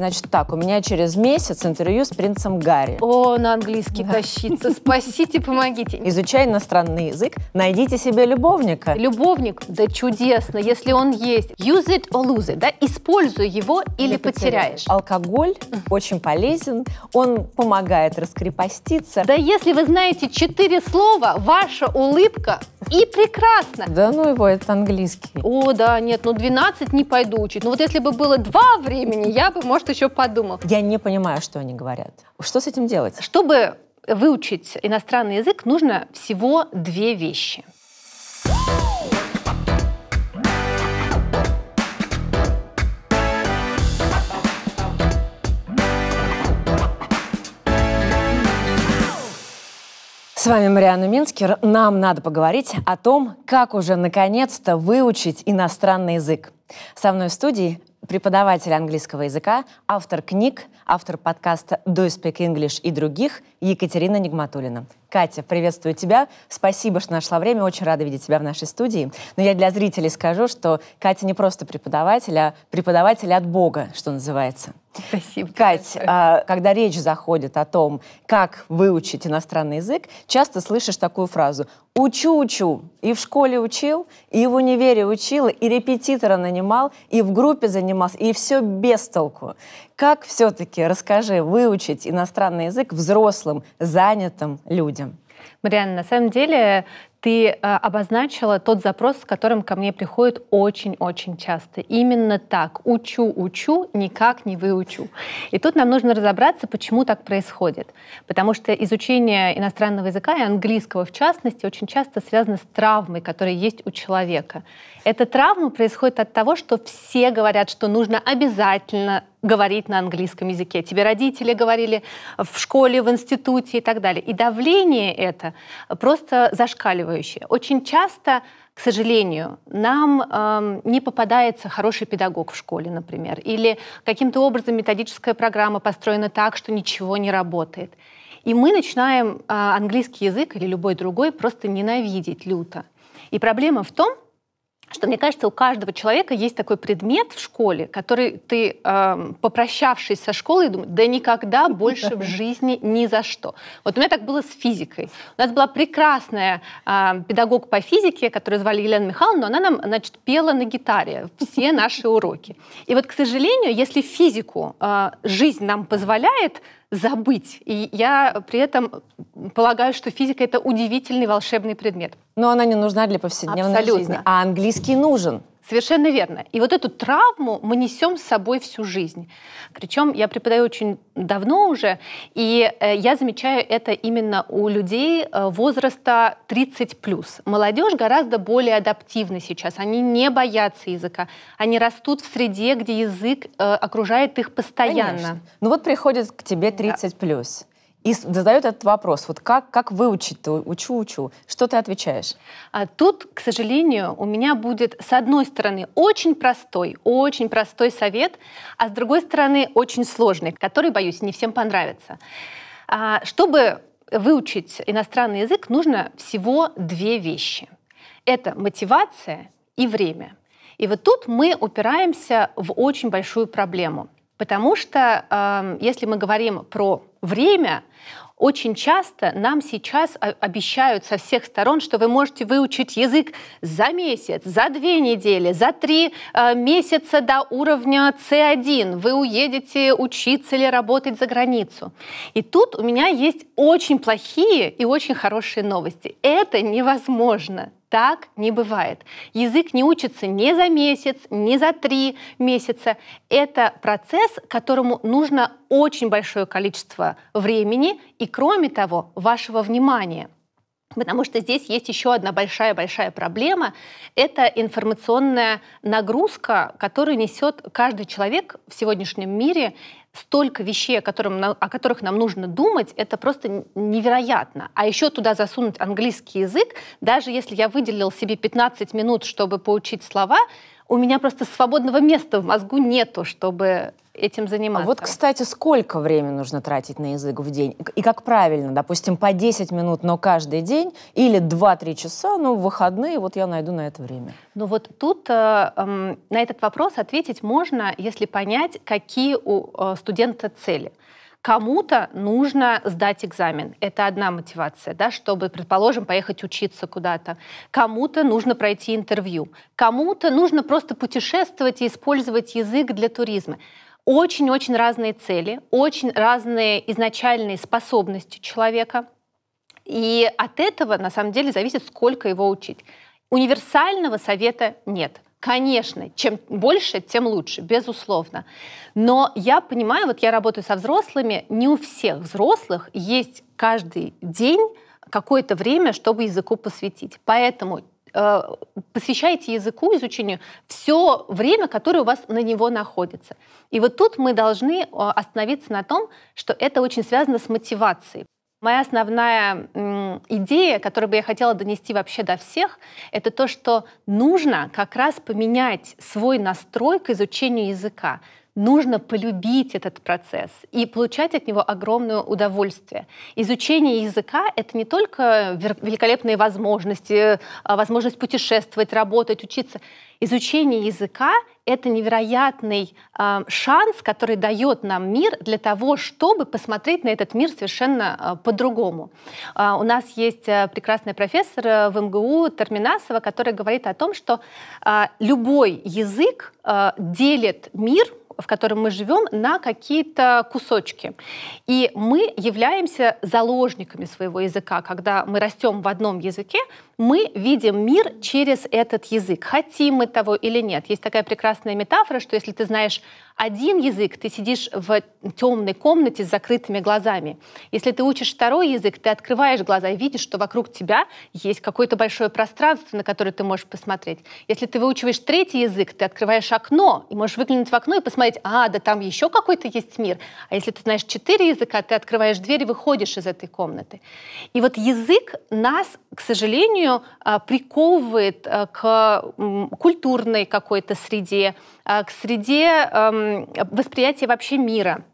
Значит так, у меня через месяц интервью с принцем Гарри. О, на английский да. тащиться. Спасите, помогите. Изучай иностранный язык, найдите себе любовника. Любовник? Да чудесно, если он есть. Use it or lose it, да? Используй его или, потеряешь. Алкоголь очень полезен, он помогает раскрепоститься. Да если вы знаете четыре слова, ваша улыбка и прекрасно. Да ну его, это английский. О, да, нет, ну 12 не пойду учить. Ну вот если бы было два времени, я бы, может, еще подумал. Я не понимаю, что они говорят. Что с этим делать? Чтобы выучить иностранный язык, нужно всего две вещи – С вами Мариана Минскер. Нам надо поговорить о том, как уже наконец-то выучить иностранный язык. Со мной в студии преподаватель английского языка, автор книг, автор подкаста «Do you speak English» и других, Екатерина Нигматулина. Катя, приветствую тебя. Спасибо, что нашла время. Очень рада видеть тебя в нашей студии. Но я для зрителей скажу, что Катя не просто преподаватель, а преподаватель от Бога, что называется. Спасибо. Кать, а, когда речь заходит о том, как выучить иностранный язык, часто слышишь такую фразу «учу-учу». И в школе учил, и в универе учил, и репетитора нанимал, и в группе занимался, и все без толку. Как все-таки, расскажи, выучить иностранный язык взрослым, занятым людям? Мариана, на самом деле ты э, обозначила тот запрос, с которым ко мне приходит очень-очень часто. Именно так. Учу, учу, никак не выучу. И тут нам нужно разобраться, почему так происходит. Потому что изучение иностранного языка и английского, в частности, очень часто связано с травмой, которая есть у человека. Эта травма происходит от того, что все говорят, что нужно обязательно говорить на английском языке. Тебе родители говорили в школе, в институте и так далее. И давление это просто зашкаливающее. Очень часто, к сожалению, нам э, не попадается хороший педагог в школе, например, или каким-то образом методическая программа построена так, что ничего не работает. И мы начинаем э, английский язык или любой другой просто ненавидеть люто. И проблема в том, что мне кажется, у каждого человека есть такой предмет в школе, который ты, э, попрощавшись со школой, думаешь, да никогда больше в жизни ни за что. Вот у меня так было с физикой. У нас была прекрасная э, педагог по физике, которую звали Елена Михайловна, но она нам, значит, пела на гитаре все наши уроки. И вот, к сожалению, если физику э, жизнь нам позволяет, забыть. И я при этом полагаю, что физика — это удивительный волшебный предмет. Но она не нужна для повседневной Абсолютно. жизни. А английский нужен. Совершенно верно. И вот эту травму мы несем с собой всю жизнь. Причем я преподаю очень давно уже, и э, я замечаю это именно у людей э, возраста 30+. Молодежь гораздо более адаптивна сейчас. Они не боятся языка. Они растут в среде, где язык э, окружает их постоянно. Конечно. Ну вот приходит к тебе 30+. Да и задают этот вопрос, вот как, как выучить, -то? учу, учу, что ты отвечаешь? А тут, к сожалению, у меня будет, с одной стороны, очень простой, очень простой совет, а с другой стороны, очень сложный, который, боюсь, не всем понравится. А, чтобы выучить иностранный язык, нужно всего две вещи. Это мотивация и время. И вот тут мы упираемся в очень большую проблему – Потому что э, если мы говорим про время, очень часто нам сейчас обещают со всех сторон, что вы можете выучить язык за месяц, за две недели, за три э, месяца до уровня C1. Вы уедете учиться или работать за границу. И тут у меня есть очень плохие и очень хорошие новости. Это невозможно. Так не бывает. Язык не учится ни за месяц, ни за три месяца. Это процесс, которому нужно очень большое количество времени и, кроме того, вашего внимания. Потому что здесь есть еще одна большая-большая проблема. Это информационная нагрузка, которую несет каждый человек в сегодняшнем мире столько вещей, о, котором, о которых нам нужно думать, это просто невероятно. А еще туда засунуть английский язык, даже если я выделил себе 15 минут, чтобы поучить слова, у меня просто свободного места в мозгу нету, чтобы этим заниматься. А вот, кстати, сколько времени нужно тратить на язык в день? И как правильно, допустим, по 10 минут, но каждый день, или 2-3 часа, но в выходные вот я найду на это время. Ну вот тут э, э, на этот вопрос ответить можно, если понять, какие у э, студента цели. Кому-то нужно сдать экзамен. Это одна мотивация, да, чтобы, предположим, поехать учиться куда-то. Кому-то нужно пройти интервью. Кому-то нужно просто путешествовать и использовать язык для туризма. Очень-очень разные цели, очень разные изначальные способности человека. И от этого, на самом деле, зависит, сколько его учить. Универсального совета нет. Конечно, чем больше, тем лучше, безусловно. Но я понимаю, вот я работаю со взрослыми, не у всех взрослых есть каждый день какое-то время, чтобы языку посвятить. Поэтому Э, посвящаете языку, изучению все время, которое у вас на него находится. И вот тут мы должны э, остановиться на том, что это очень связано с мотивацией. Моя основная идея, которую бы я хотела донести вообще до всех, это то, что нужно как раз поменять свой настрой к изучению языка нужно полюбить этот процесс и получать от него огромное удовольствие. Изучение языка — это не только великолепные возможности, а возможность путешествовать, работать, учиться. Изучение языка — это невероятный э, шанс, который дает нам мир для того, чтобы посмотреть на этот мир совершенно э, по-другому. Э, у нас есть прекрасный профессор в МГУ Терминасова, который говорит о том, что э, любой язык э, делит мир — в котором мы живем, на какие-то кусочки. И мы являемся заложниками своего языка. Когда мы растем в одном языке, мы видим мир через этот язык, хотим мы того или нет. Есть такая прекрасная метафора, что если ты знаешь один язык, ты сидишь в темной комнате с закрытыми глазами. Если ты учишь второй язык, ты открываешь глаза и видишь, что вокруг тебя есть какое-то большое пространство, на которое ты можешь посмотреть. Если ты выучиваешь третий язык, ты открываешь окно и можешь выглянуть в окно и посмотреть, а, да там еще какой-то есть мир. А если ты знаешь четыре языка, ты открываешь дверь и выходишь из этой комнаты. И вот язык нас, к сожалению, а, приковывает а, к культурной какой-то среде, а, к среде эм, восприятие вообще мира.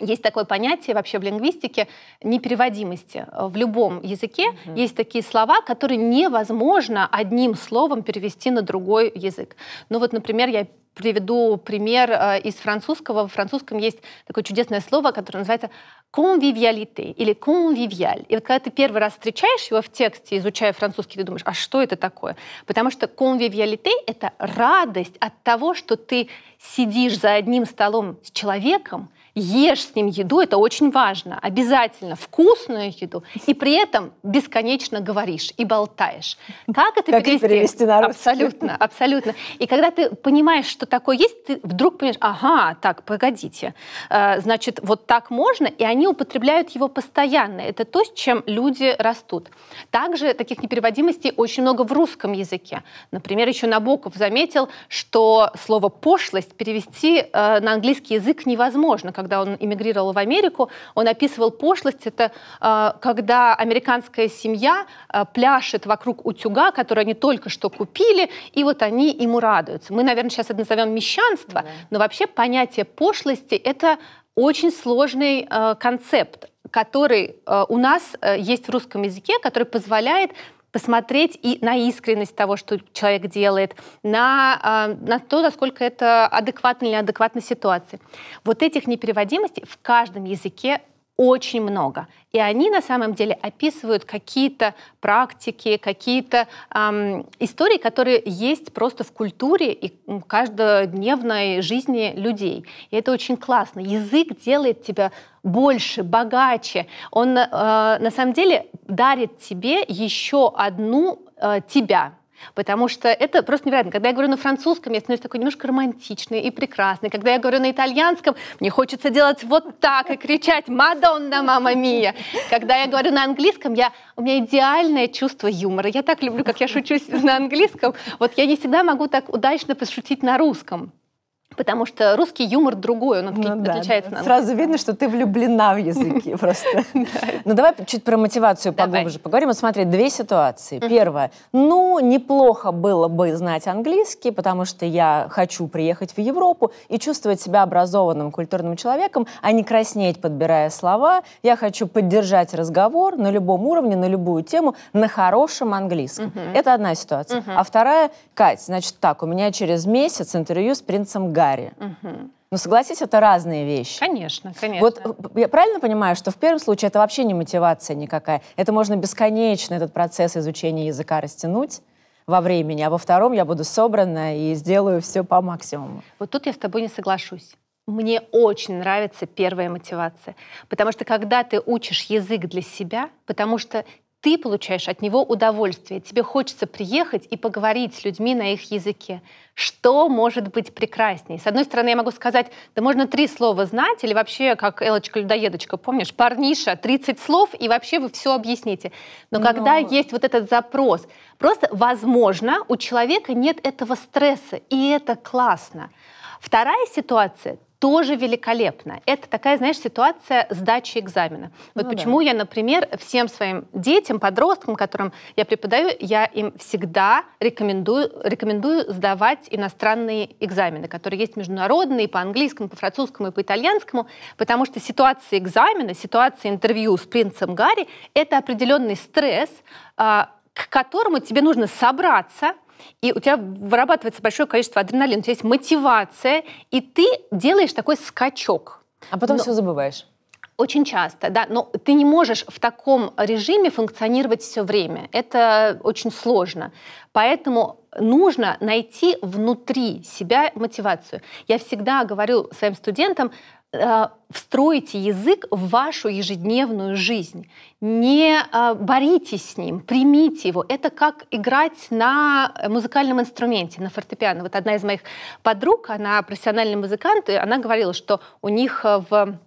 Есть такое понятие вообще в лингвистике непереводимости. В любом языке угу. есть такие слова, которые невозможно одним словом перевести на другой язык. Ну вот, например, я приведу пример э, из французского. В французском есть такое чудесное слово, которое называется convivialité или convivial. И вот когда ты первый раз встречаешь его в тексте, изучая французский, ты думаешь, а что это такое? Потому что convivialité это радость от того, что ты сидишь за одним столом с человеком, ешь с ним еду, это очень важно, обязательно вкусную еду, и при этом бесконечно говоришь и болтаешь. Как это как перевести? перевести на русский? Абсолютно, абсолютно. И когда ты понимаешь, что такое есть, ты вдруг понимаешь, ага, так, погодите, э, значит, вот так можно, и они употребляют его постоянно. Это то, с чем люди растут. Также таких непереводимостей очень много в русском языке. Например, еще Набоков заметил, что слово «пошлость» перевести э, на английский язык невозможно, когда когда он эмигрировал в Америку, он описывал пошлость. Это а, когда американская семья а, пляшет вокруг утюга, который они только что купили, и вот они ему радуются. Мы, наверное, сейчас это назовем мещанство, да. но вообще понятие пошлости — это очень сложный э, концепт, который э, у нас э, есть в русском языке, который позволяет посмотреть и на искренность того, что человек делает, на, а, на то, насколько это адекватно или неадекватно ситуации. Вот этих непереводимостей в каждом языке очень много. И они на самом деле описывают какие-то практики, какие-то эм, истории, которые есть просто в культуре и каждодневной жизни людей. И это очень классно. Язык делает тебя больше, богаче. Он э, на самом деле дарит тебе еще одну э, тебя Потому что это просто невероятно. Когда я говорю на французском, я становлюсь такой немножко романтичной и прекрасной. Когда я говорю на итальянском, мне хочется делать вот так и кричать «Мадонна, мама мия!». Когда я говорю на английском, я, у меня идеальное чувство юмора. Я так люблю, как я шучусь на английском. Вот я не всегда могу так удачно пошутить на русском потому что русский юмор другой, он отк... ну, да, отличается. Да. Сразу видно, что ты влюблена в языки просто. Ну давай чуть про мотивацию поглубже поговорим. Вот смотри, две ситуации. Первое, ну неплохо было бы знать английский, потому что я хочу приехать в Европу и чувствовать себя образованным культурным человеком, а не краснеть, подбирая слова. Я хочу поддержать разговор на любом уровне, на любую тему, на хорошем английском. Это одна ситуация. А вторая, Кать, значит так, у меня через месяц интервью с принцем Гарри гитаре. Угу. Но согласись, это разные вещи. Конечно, конечно. Вот э, я правильно понимаю, что в первом случае это вообще не мотивация никакая. Это можно бесконечно этот процесс изучения языка растянуть во времени, а во втором я буду собрана и сделаю все по максимуму. Вот тут я с тобой не соглашусь. Мне очень нравится первая мотивация, потому что когда ты учишь язык для себя, потому что ты получаешь от него удовольствие. Тебе хочется приехать и поговорить с людьми на их языке. Что может быть прекрасней? С одной стороны, я могу сказать, да можно три слова знать, или вообще, как Элочка-людоедочка, помнишь, парниша, 30 слов, и вообще вы все объясните. Но, Но ну когда есть вот этот запрос, просто, возможно, у человека нет этого стресса, и это классно. Вторая ситуация, тоже великолепно. Это такая, знаешь, ситуация сдачи экзамена. Вот ну, почему да. я, например, всем своим детям, подросткам, которым я преподаю, я им всегда рекомендую, рекомендую сдавать иностранные экзамены, которые есть международные, по английскому, по французскому и по итальянскому, потому что ситуация экзамена, ситуация интервью с принцем Гарри — это определенный стресс, а, к которому тебе нужно собраться — и у тебя вырабатывается большое количество адреналина, у тебя есть мотивация, и ты делаешь такой скачок. А потом Но... все забываешь. Очень часто, да, но ты не можешь в таком режиме функционировать все время. Это очень сложно. Поэтому нужно найти внутри себя мотивацию. Я всегда говорю своим студентам, Э, встроите язык в вашу ежедневную жизнь. Не э, боритесь с ним, примите его. Это как играть на музыкальном инструменте, на фортепиано. Вот одна из моих подруг, она профессиональный музыкант, и она говорила, что у них э, в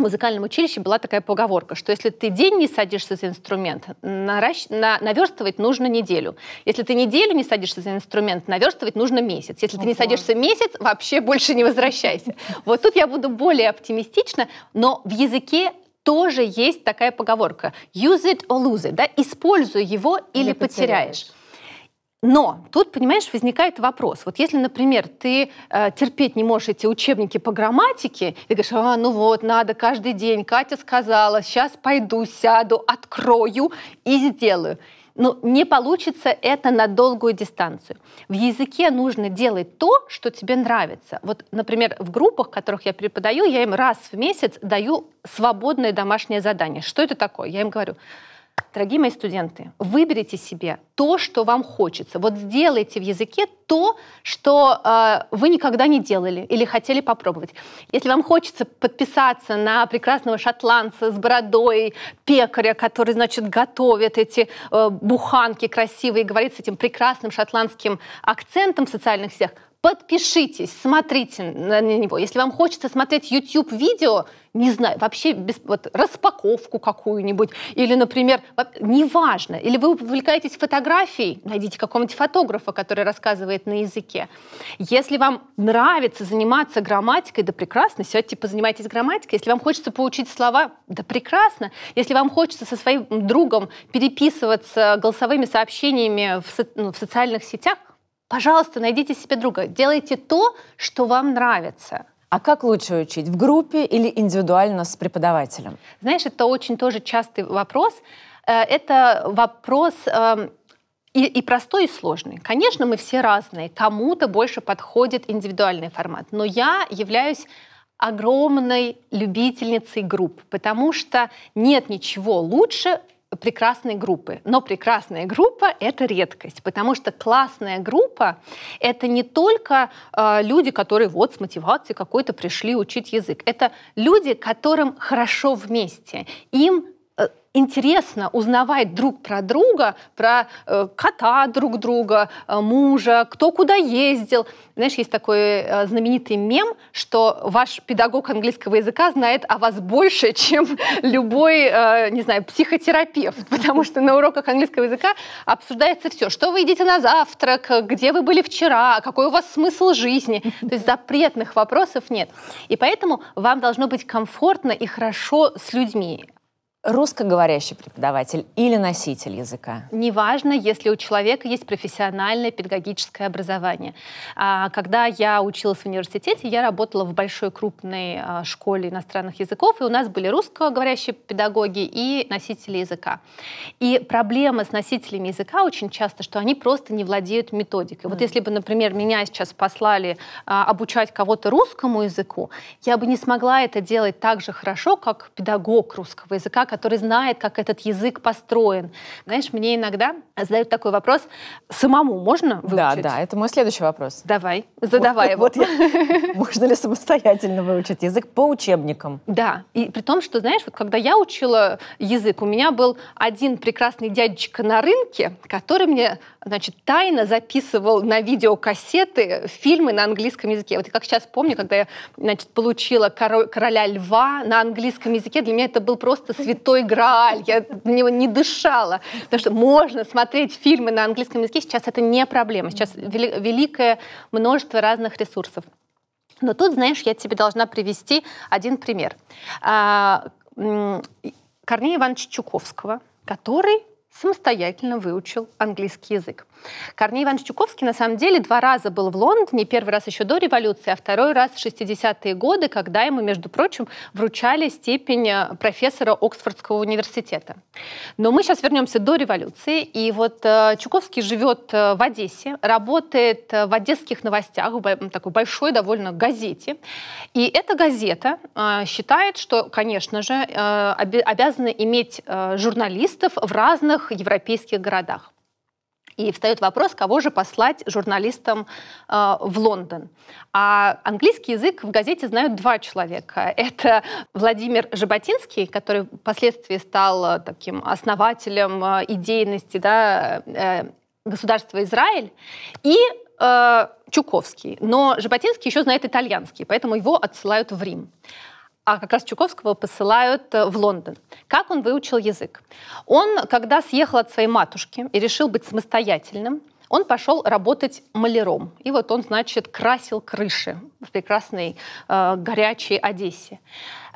в музыкальном училище была такая поговорка, что если ты день не садишься за инструмент, наращ... на... наверстывать нужно неделю. Если ты неделю не садишься за инструмент, наверстывать нужно месяц. Если ты не садишься месяц, вообще больше не возвращайся. Вот тут я буду более оптимистична, но в языке тоже есть такая поговорка. Use it or lose it, да? Используй его или, потеряешь. Но тут, понимаешь, возникает вопрос. Вот если, например, ты э, терпеть не можешь эти учебники по грамматике, и говоришь, а, ну вот, надо каждый день, Катя сказала, сейчас пойду, сяду, открою и сделаю. Но не получится это на долгую дистанцию. В языке нужно делать то, что тебе нравится. Вот, например, в группах, которых я преподаю, я им раз в месяц даю свободное домашнее задание. Что это такое? Я им говорю, Дорогие мои студенты, выберите себе то, что вам хочется. Вот сделайте в языке то, что э, вы никогда не делали или хотели попробовать. Если вам хочется подписаться на прекрасного шотландца с бородой, пекаря, который, значит, готовит эти э, буханки красивые, говорит с этим прекрасным шотландским акцентом в социальных сетях, подпишитесь, смотрите на него. Если вам хочется смотреть YouTube-видео, не знаю, вообще без, вот, распаковку какую-нибудь, или, например, неважно, или вы увлекаетесь фотографией, найдите какого-нибудь фотографа, который рассказывает на языке. Если вам нравится заниматься грамматикой, да прекрасно, сядьте, типа, позанимайтесь грамматикой. Если вам хочется получить слова, да прекрасно. Если вам хочется со своим другом переписываться голосовыми сообщениями в, со, ну, в социальных сетях, Пожалуйста, найдите себе друга. Делайте то, что вам нравится. А как лучше учить, в группе или индивидуально с преподавателем? Знаешь, это очень тоже частый вопрос. Э, это вопрос эм, и, и простой, и сложный. Конечно, мы все разные. Кому-то больше подходит индивидуальный формат. Но я являюсь огромной любительницей групп, потому что нет ничего лучше прекрасной группы. Но прекрасная группа — это редкость, потому что классная группа — это не только э, люди, которые вот с мотивацией какой-то пришли учить язык. Это люди, которым хорошо вместе. Им интересно узнавать друг про друга, про э, кота друг друга, э, мужа, кто куда ездил. Знаешь, есть такой э, знаменитый мем, что ваш педагог английского языка знает о вас больше, чем любой, э, не знаю, психотерапевт, потому что на уроках английского языка обсуждается все, что вы едите на завтрак, где вы были вчера, какой у вас смысл жизни. То есть запретных вопросов нет. И поэтому вам должно быть комфортно и хорошо с людьми русскоговорящий преподаватель или носитель языка? Неважно, если у человека есть профессиональное педагогическое образование. А, когда я училась в университете, я работала в большой крупной а, школе иностранных языков, и у нас были русскоговорящие педагоги и носители языка. И проблема с носителями языка очень часто, что они просто не владеют методикой. Вот если бы, например, меня сейчас послали а, обучать кого-то русскому языку, я бы не смогла это делать так же хорошо, как педагог русского языка, который знает, как этот язык построен. Знаешь, мне иногда задают такой вопрос, самому можно выучить? Да, да, это мой следующий вопрос. Давай, задавай вот, его. Вот можно ли самостоятельно выучить язык по учебникам? Да, и при том, что, знаешь, вот когда я учила язык, у меня был один прекрасный дядечка на рынке, который мне значит, тайно записывал на видеокассеты фильмы на английском языке. Вот я как сейчас помню, когда я значит, получила «Короля льва» на английском языке, для меня это был просто святой грааль, я на него не дышала, потому что можно смотреть фильмы на английском языке, сейчас это не проблема, сейчас великое множество разных ресурсов. Но тут, знаешь, я тебе должна привести один пример. А, Корнея Ивановича Чуковского, который самостоятельно выучил английский язык. Корней Иванович Чуковский, на самом деле, два раза был в Лондоне. Первый раз еще до революции, а второй раз в 60-е годы, когда ему, между прочим, вручали степень э, профессора Оксфордского университета. Но мы сейчас вернемся до революции. И вот э, Чуковский живет э, в Одессе, работает в одесских новостях, в такой большой довольно газете. И эта газета считает, что, конечно же, обязана иметь журналистов в разных европейских городах. И встает вопрос, кого же послать журналистам э, в Лондон. А английский язык в газете знают два человека. Это Владимир Жаботинский, который впоследствии стал э, таким основателем э, идейности да, э, государства Израиль, и э, Чуковский. Но Жаботинский еще знает итальянский, поэтому его отсылают в Рим а как раз Чуковского посылают э, в Лондон. Как он выучил язык? Он, когда съехал от своей матушки и решил быть самостоятельным, он пошел работать маляром. И вот он, значит, красил крыши в прекрасной э, горячей Одессе.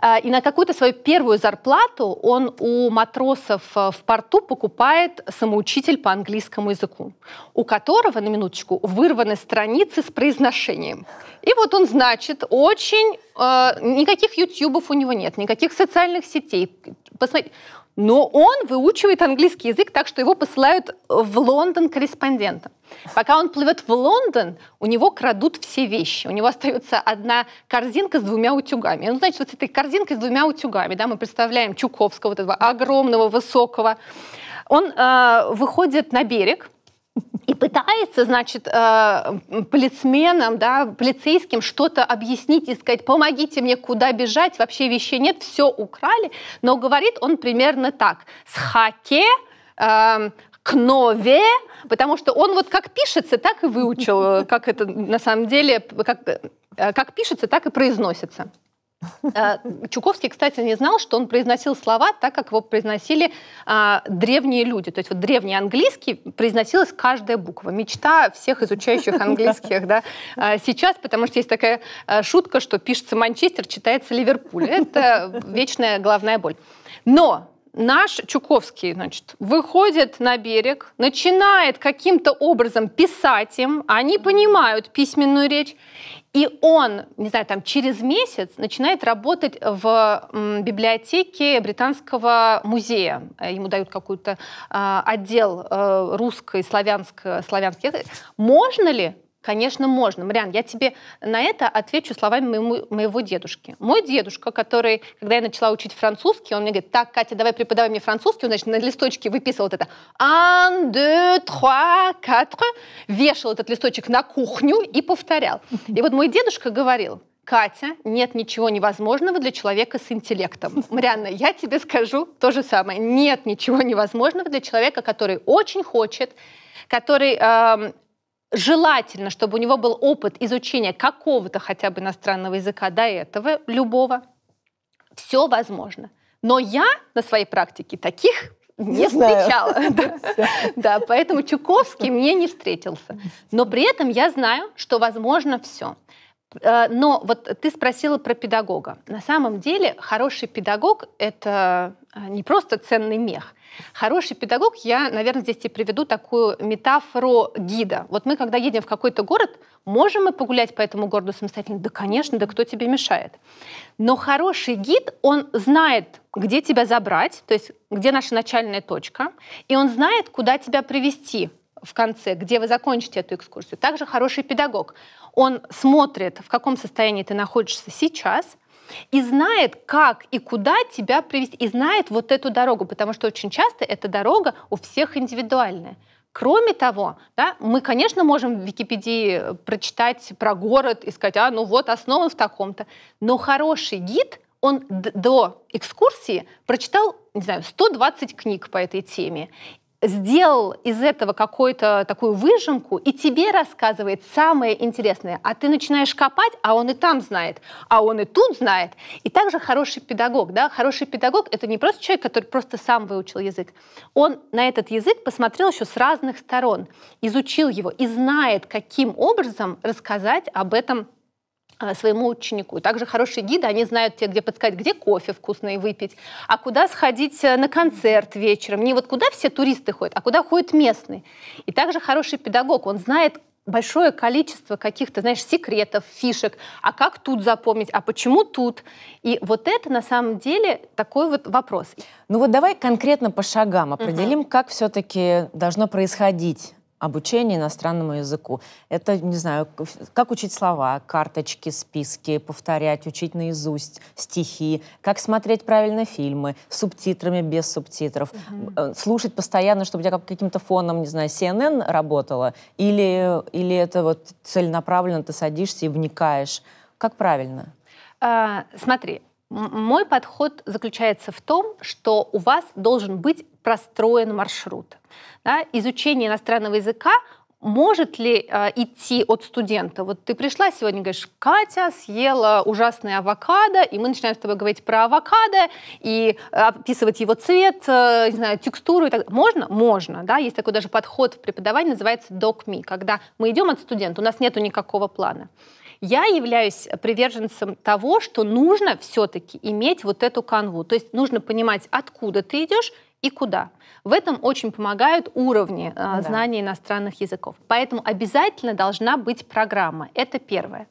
А, и на какую-то свою первую зарплату он у матросов э, в порту покупает самоучитель по английскому языку, у которого, на минуточку, вырваны страницы с произношением. И вот он, значит, очень... Э, никаких ютубов у него нет, никаких социальных сетей. Посмотрите, но он выучивает английский язык так, что его посылают в Лондон корреспондентом. Пока он плывет в Лондон, у него крадут все вещи. У него остается одна корзинка с двумя утюгами. Ну, значит, вот с этой корзинкой с двумя утюгами, да, мы представляем Чуковского, вот этого огромного, высокого. Он э, выходит на берег, и пытается, значит, э, полицменам, да, полицейским что-то объяснить и сказать, помогите мне, куда бежать, вообще вещей нет, все украли, но говорит он примерно так, с хаке, э, эм, кнове, потому что он вот как пишется, так и выучил, э, как это на самом деле, как, э, как пишется, так и произносится. Э, Чуковский, кстати, не знал, что он произносил слова так, как его произносили а, древние люди. То есть вот древний английский произносилась каждая буква. Мечта всех изучающих английских да, а, сейчас, потому что есть такая э, шутка, что пишется Манчестер, читается Ливерпуль. Это вечная головная боль. Но наш Чуковский, значит, выходит на берег, начинает каким-то образом писать им, они понимают письменную речь, и он, не знаю, там через месяц начинает работать в библиотеке Британского музея. Ему дают какой-то э, отдел э, русской, славянской, э, славянской. Можно ли Конечно, можно. Мариан, я тебе на это отвечу словами моему, моего дедушки. Мой дедушка, который, когда я начала учить французский, он мне говорит, так, Катя, давай преподавай мне французский. Он, значит, на листочке выписывал вот это «un, deux, trois, quatre», вешал этот листочек на кухню и повторял. И вот мой дедушка говорил, Катя, нет ничего невозможного для человека с интеллектом. Марианна, я тебе скажу то же самое. Нет ничего невозможного для человека, который очень хочет, который э, желательно, чтобы у него был опыт изучения какого-то хотя бы иностранного языка до этого, любого. Все возможно. Но я на своей практике таких не, не встречала. Да. да, поэтому Чуковский мне не встретился. Но при этом я знаю, что возможно все. Э, но вот ты спросила про педагога. На самом деле хороший педагог — это э, не просто ценный мех. Хороший педагог, я, наверное, здесь тебе приведу такую метафору гида. Вот мы, когда едем в какой-то город, можем мы погулять по этому городу самостоятельно? Да, конечно, да кто тебе мешает? Но хороший гид, он знает, где тебя забрать, то есть где наша начальная точка, и он знает, куда тебя привести — в конце, где вы закончите эту экскурсию. Также хороший педагог. Он смотрит, в каком состоянии ты находишься сейчас, и знает, как и куда тебя привести, и знает вот эту дорогу, потому что очень часто эта дорога у всех индивидуальная. Кроме того, да, мы, конечно, можем в Википедии э, прочитать про город и сказать, а, ну вот, основан в таком-то. Но хороший гид, он до экскурсии прочитал, не знаю, 120 книг по этой теме сделал из этого какую-то такую выжимку и тебе рассказывает самое интересное. А ты начинаешь копать, а он и там знает, а он и тут знает. И также хороший педагог. Да? Хороший педагог — это не просто человек, который просто сам выучил язык. Он на этот язык посмотрел еще с разных сторон, изучил его и знает, каким образом рассказать об этом Э, своему ученику. Также хорошие гиды, они знают тебе, где подсказать, где кофе вкусный выпить, а куда сходить э, на концерт вечером. Не вот куда все туристы ходят, а куда ходят местные. И также хороший педагог, он знает, большое количество каких-то, знаешь, секретов, фишек. А как тут запомнить? А почему тут? И вот это на самом деле такой вот вопрос. Ну вот давай конкретно по шагам определим, угу. как все-таки должно происходить обучение иностранному языку. Это, не знаю, как учить слова, карточки, списки, повторять, учить наизусть, стихи, как смотреть правильно фильмы, с субтитрами, без субтитров, угу. слушать постоянно, чтобы я как каким-то фоном, не знаю, CNN работала, или, или это вот целенаправленно ты садишься и вникаешь. Как правильно? А, смотри, мой подход заключается в том, что у вас должен быть простроен маршрут. Да? Изучение иностранного языка может ли э, идти от студента? Вот ты пришла сегодня, говоришь, Катя съела ужасное авокадо, и мы начинаем с тобой говорить про авокадо и описывать его цвет, э, не знаю, текстуру и так Можно? Можно, да. Есть такой даже подход в преподавании, называется докми, когда мы идем от студента, у нас нету никакого плана. Я являюсь приверженцем того, что нужно все-таки иметь вот эту канву. То есть нужно понимать, откуда ты идешь и куда. В этом очень помогают уровни э, да. знания иностранных языков. Поэтому обязательно должна быть программа. Это первое.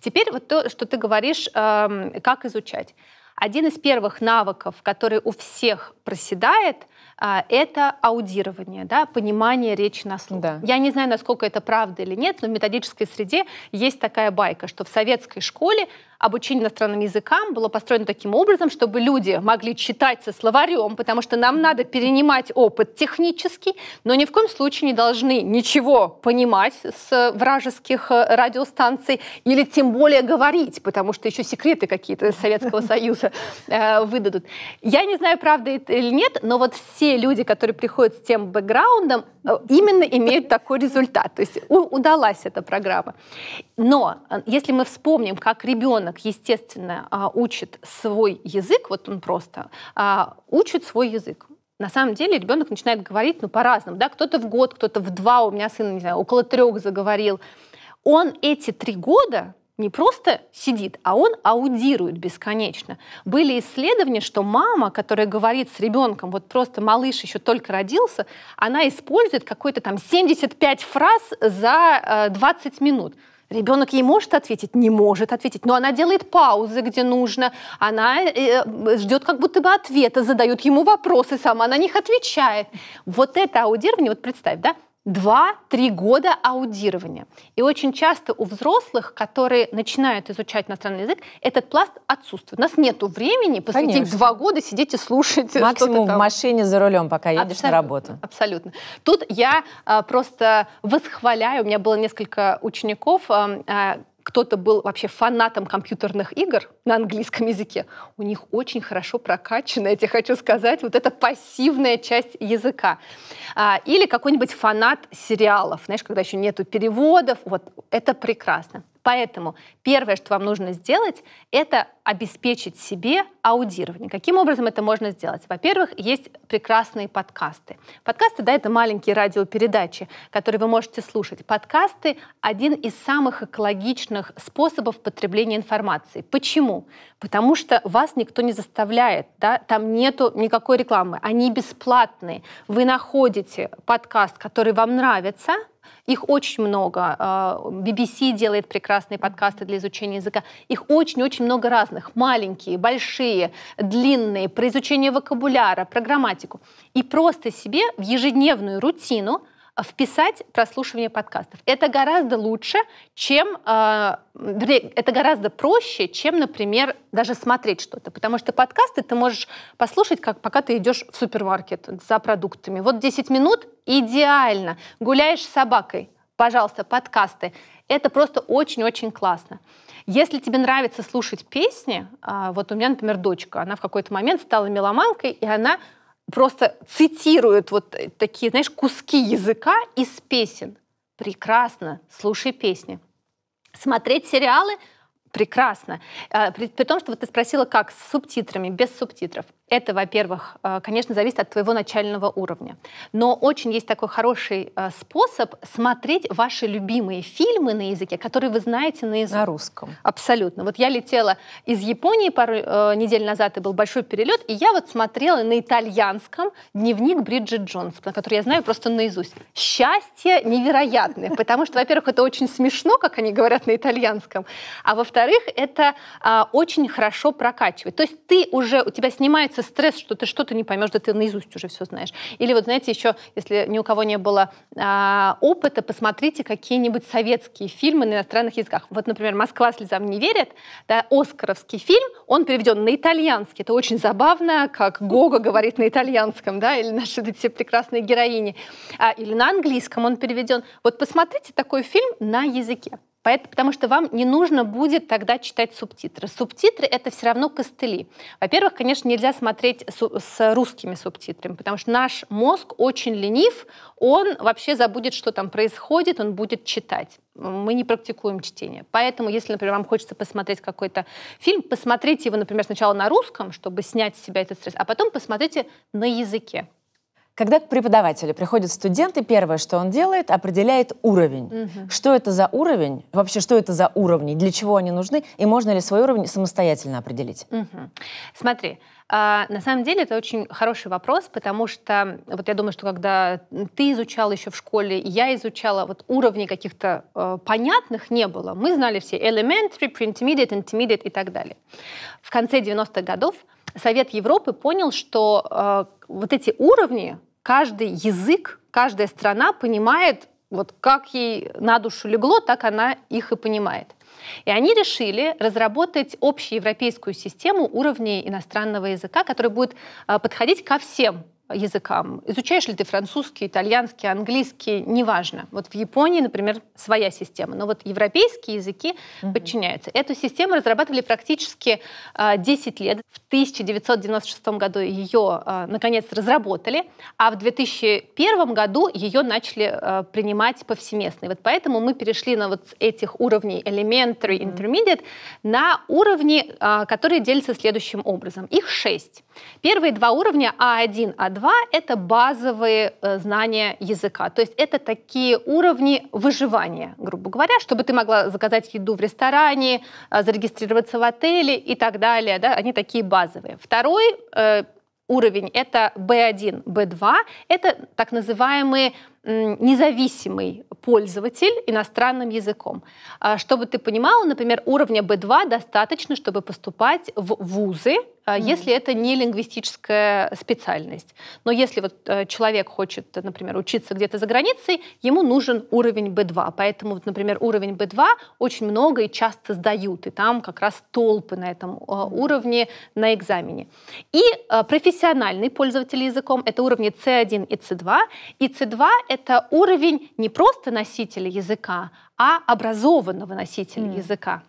Теперь вот то, что ты говоришь, э, как изучать. Один из первых навыков, который у всех проседает, э, это аудирование, да, понимание речи на слух. Да. Я не знаю, насколько это правда или нет, но в методической среде есть такая байка, что в советской школе обучение иностранным языкам было построено таким образом, чтобы люди могли читать со словарем, потому что нам надо перенимать опыт технический, но ни в коем случае не должны ничего понимать с вражеских э, радиостанций или тем более говорить, потому что еще секреты какие-то Советского Союза э, выдадут. Я не знаю, правда это или нет, но вот все люди, которые приходят с тем бэкграундом, э, именно имеют такой результат. То есть удалась эта программа. Но если мы вспомним, как ребенок ребенок, естественно, а, учит свой язык, вот он просто а, учит свой язык на самом деле ребенок начинает говорить ну, по-разному. Да? Кто-то в год, кто-то в два, у меня сын, не знаю, около трех заговорил. Он эти три года не просто сидит, а он аудирует бесконечно. Были исследования, что мама, которая говорит с ребенком, вот просто малыш еще только родился, она использует какой-то там 75 фраз за 20 э, минут. Ребенок ей может ответить, не может ответить, но она делает паузы, где нужно, она э, э, ждет как будто бы ответа, задает ему вопросы, сама на них отвечает. Вот это аудирование, вот представь, да, 2-3 года аудирования. И очень часто у взрослых, которые начинают изучать иностранный язык, этот пласт отсутствует. У нас нет времени посвятить Конечно. 2 года сидеть и слушать. Максимум в машине за рулем, пока едешь абсолютно, на работу. Абсолютно. Тут я а, просто восхваляю, у меня было несколько учеников, а, кто-то был вообще фанатом компьютерных игр на английском языке, у них очень хорошо прокачана, я тебе хочу сказать, вот эта пассивная часть языка. А, или какой-нибудь фанат сериалов, знаешь, когда еще нету переводов, вот это прекрасно. Поэтому первое, что вам нужно сделать, это обеспечить себе аудирование. Каким образом это можно сделать? Во-первых, есть прекрасные подкасты. Подкасты, да, это маленькие радиопередачи, которые вы можете слушать. Подкасты — один из самых экологичных способов потребления информации. Почему? Потому что вас никто не заставляет, да, там нету никакой рекламы, они бесплатные. Вы находите подкаст, который вам нравится — их очень много. Э, BBC делает прекрасные подкасты для изучения языка. Их очень-очень много разных. Маленькие, большие, длинные, про изучение вокабуляра, про грамматику. И просто себе в ежедневную рутину – Э, вписать прослушивание подкастов. Это гораздо лучше, чем, э, это гораздо проще, чем, например, даже смотреть что-то, потому что подкасты ты можешь послушать, как пока ты идешь в супермаркет за продуктами. Вот 10 минут идеально. Гуляешь с собакой, пожалуйста, подкасты. Это просто очень-очень классно. Если тебе нравится слушать песни, э, вот у меня, например, дочка, она в какой-то момент стала меломанкой, и она просто цитируют вот э, такие, знаешь, куски языка из песен. Прекрасно, слушай песни. Смотреть сериалы прекрасно. А, при, при том, что вот ты спросила, как с субтитрами, без субтитров. Это, во-первых, э, конечно, зависит от твоего начального уровня. Но очень есть такой хороший э, способ смотреть ваши любимые фильмы на языке, которые вы знаете на языке. На русском. Абсолютно. Вот я летела из Японии пару э, недель назад, и был большой перелет, и я вот смотрела на итальянском дневник Бриджит Джонс, который я знаю просто наизусть. Счастье невероятное, потому что, во-первых, это очень смешно, как они говорят на итальянском, а во-вторых, это э, очень хорошо прокачивает. То есть ты уже, у тебя снимается становится стресс, что ты что-то не поймешь, да ты наизусть уже все знаешь. Или вот, знаете, еще, если ни у кого не было а, опыта, посмотрите какие-нибудь советские фильмы на иностранных языках. Вот, например, «Москва слезам не верит», да, «Оскаровский фильм», он переведен на итальянский. Это очень забавно, как Гога говорит на итальянском, да, или наши эти все прекрасные героини. А, или на английском он переведен. Вот посмотрите такой фильм на языке потому что вам не нужно будет тогда читать субтитры. Субтитры — это все равно костыли. Во-первых, конечно, нельзя смотреть с, с русскими субтитрами, потому что наш мозг очень ленив, он вообще забудет, что там происходит, он будет читать. Мы не практикуем чтение. Поэтому, если, например, вам хочется посмотреть какой-то фильм, посмотрите его, например, сначала на русском, чтобы снять с себя этот стресс, а потом посмотрите на языке. Когда к преподавателю приходят студенты, первое, что он делает, определяет уровень. Угу. Что это за уровень, вообще что это за уровни, для чего они нужны, и можно ли свой уровень самостоятельно определить? Угу. Смотри, а, на самом деле это очень хороший вопрос, потому что вот я думаю, что когда ты изучала еще в школе, я изучала, вот уровней каких-то э, понятных не было. Мы знали все elementary, pre-intermediate, intermediate и так далее. В конце 90-х годов Совет Европы понял, что э, вот эти уровни каждый язык, каждая страна понимает, вот как ей на душу легло, так она их и понимает. И они решили разработать общеевропейскую систему уровней иностранного языка, которая будет а, подходить ко всем языкам. Изучаешь ли ты французский, итальянский, английский, неважно. Вот в Японии, например, своя система, но вот европейские языки угу. подчиняются. Эту систему разрабатывали практически э, а, 10 лет. В 1996 году ее, э, а, наконец, разработали, а в 2001 году ее начали э, принимать повсеместно. И вот поэтому мы перешли на вот этих уровней elementary, intermediate, угу. на уровни, э, которые делятся следующим образом. Их шесть. Первые два уровня А1, А2 — это базовые э, знания языка. То есть это такие уровни выживания, грубо говоря, чтобы ты могла заказать еду в ресторане, э, зарегистрироваться в отеле и так далее. Да? Они такие базовые. Второй э, уровень — это B1, B2. Это так называемые независимый пользователь иностранным языком. А, чтобы ты понимала, например, уровня B2 достаточно, чтобы поступать в вузы, а, если mm-hmm. это не лингвистическая специальность. Но если вот э, человек хочет, например, учиться где-то за границей, ему нужен уровень B2. Поэтому, вот, например, уровень B2 очень много и часто сдают, и там как раз толпы на этом э, уровне на экзамене. И э, профессиональный пользователь языком — это уровни C1 и C2. И C2 — это уровень не просто носителя языка, а образованного носителя mm. языка.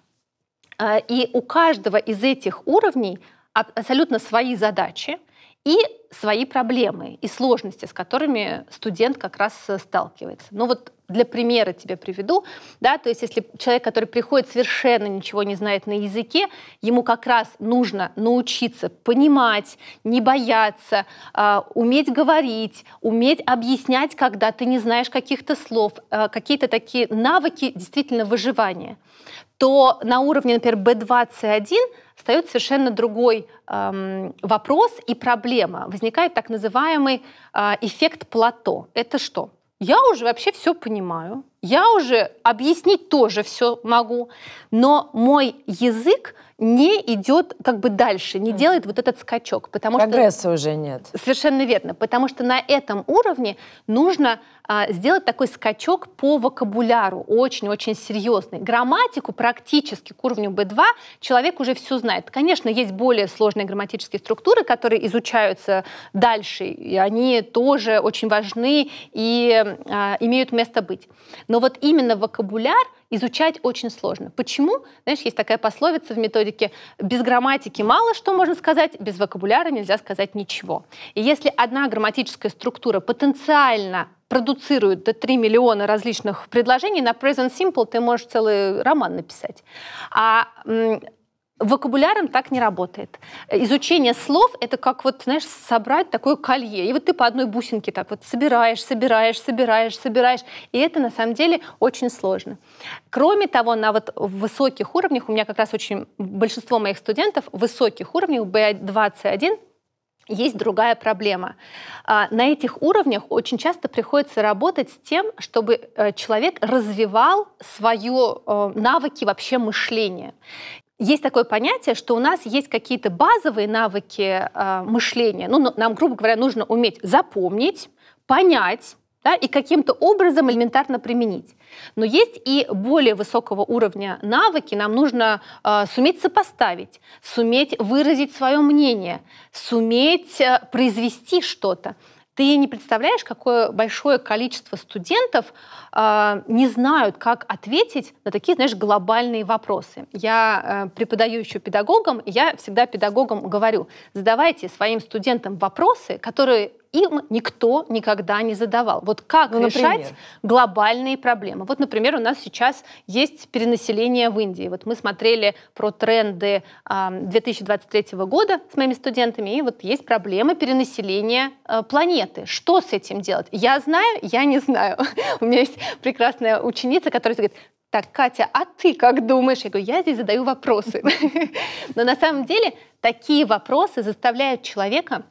Э, и у каждого из этих уровней абсолютно свои задачи, и свои проблемы и сложности, с которыми студент как раз э, сталкивается. Ну вот для примера тебе приведу, да, то есть если человек, который приходит, совершенно ничего не знает на языке, ему как раз нужно научиться понимать, не бояться, э, уметь говорить, уметь объяснять, когда ты не знаешь каких-то слов, э, какие-то такие навыки действительно выживания то на уровне, например, B21 встает совершенно другой эм, вопрос и проблема. Возникает так называемый э, эффект плато. Это что? Я уже вообще все понимаю, я уже объяснить тоже все могу, но мой язык не идет как бы дальше, не делает вот этот скачок, потому Прогресса что уже нет. Совершенно верно, потому что на этом уровне нужно а, сделать такой скачок по вокабуляру, очень-очень серьезный. Грамматику практически к уровню B2 человек уже все знает. Конечно, есть более сложные грамматические структуры, которые изучаются дальше, и они тоже очень важны и а, имеют место быть. Но вот именно вокабуляр изучать очень сложно. Почему? Знаешь, есть такая пословица в методике «без грамматики мало что можно сказать, без вокабуляра нельзя сказать ничего». И если одна грамматическая структура потенциально продуцирует до 3 миллиона различных предложений, на Present Simple ты можешь целый роман написать. А Вокабуляром так не работает. Изучение слов — это как, вот, знаешь, собрать такое колье. И вот ты по одной бусинке так вот собираешь, собираешь, собираешь, собираешь. И это, на самом деле, очень сложно. Кроме того, на вот высоких уровнях, у меня как раз очень большинство моих студентов высоких уровнях, B21, есть другая проблема. А, на этих уровнях очень часто приходится работать с тем, чтобы э, человек развивал свои э, навыки вообще мышления. Есть такое понятие, что у нас есть какие-то базовые навыки э, мышления. Ну, нам, грубо говоря, нужно уметь запомнить, понять, да, и каким-то образом элементарно применить. Но есть и более высокого уровня навыки. Нам нужно э, суметь сопоставить, суметь выразить свое мнение, суметь э, произвести что-то. Ты не представляешь, какое большое количество студентов э, не знают, как ответить на такие, знаешь, глобальные вопросы. Я э, преподаю еще педагогам, я всегда педагогам говорю, задавайте своим студентам вопросы, которые им никто никогда не задавал. Вот как ну, решать глобальные проблемы? Вот, например, у нас сейчас есть перенаселение в Индии. Вот мы смотрели про тренды 2023 а, года с моими студентами, и вот есть проблемы перенаселения э, планеты. Что с этим делать? Я знаю, я не знаю. У меня есть прекрасная ученица, которая говорит, так, Катя, а ты как думаешь? Я говорю, я здесь задаю вопросы. Но на самом деле такие вопросы заставляют человека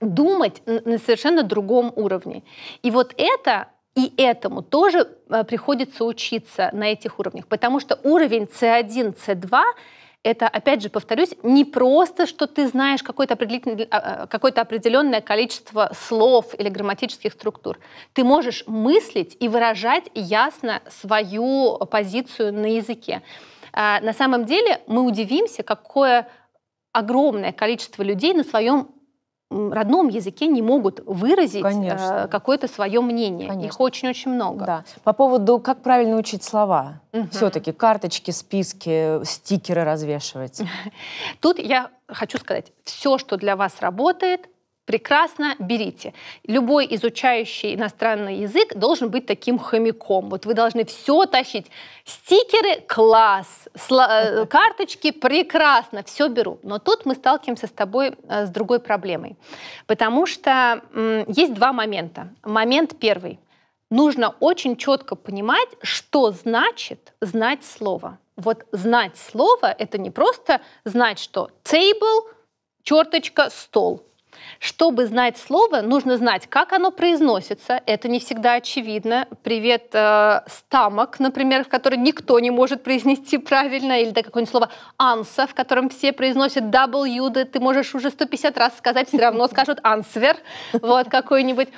думать на совершенно другом уровне. И вот это и этому тоже э, приходится учиться на этих уровнях, потому что уровень C1, C2 это, опять же, повторюсь, не просто, что ты знаешь э, э, какое-то определенное, какое определенное количество слов или грамматических структур. Ты можешь мыслить и выражать ясно свою позицию на языке. А, на самом деле мы удивимся, какое огромное количество людей на своем родном языке не могут выразить э, какое-то свое мнение. Конечно. Их очень-очень много. Да. По поводу, как правильно учить слова. Угу. Все-таки карточки, списки, стикеры развешивать. Тут я хочу сказать, все, что для вас работает, прекрасно, берите. Любой изучающий иностранный язык должен быть таким хомяком. Вот вы должны все тащить. Стикеры – класс, Сла- э, карточки – прекрасно, все беру. Но тут мы сталкиваемся с тобой э, с другой проблемой, потому что м- есть два момента. Момент первый. Нужно очень четко понимать, что значит знать слово. Вот знать слово – это не просто знать, что table – черточка, стол чтобы знать слово, нужно знать, как оно произносится. Это не всегда очевидно. Привет, э, стамок, например, в который никто не может произнести правильно, или да, какое-нибудь слово анса, в котором все произносят W, да ты можешь уже 150 раз сказать, все равно скажут ансвер, вот какой-нибудь.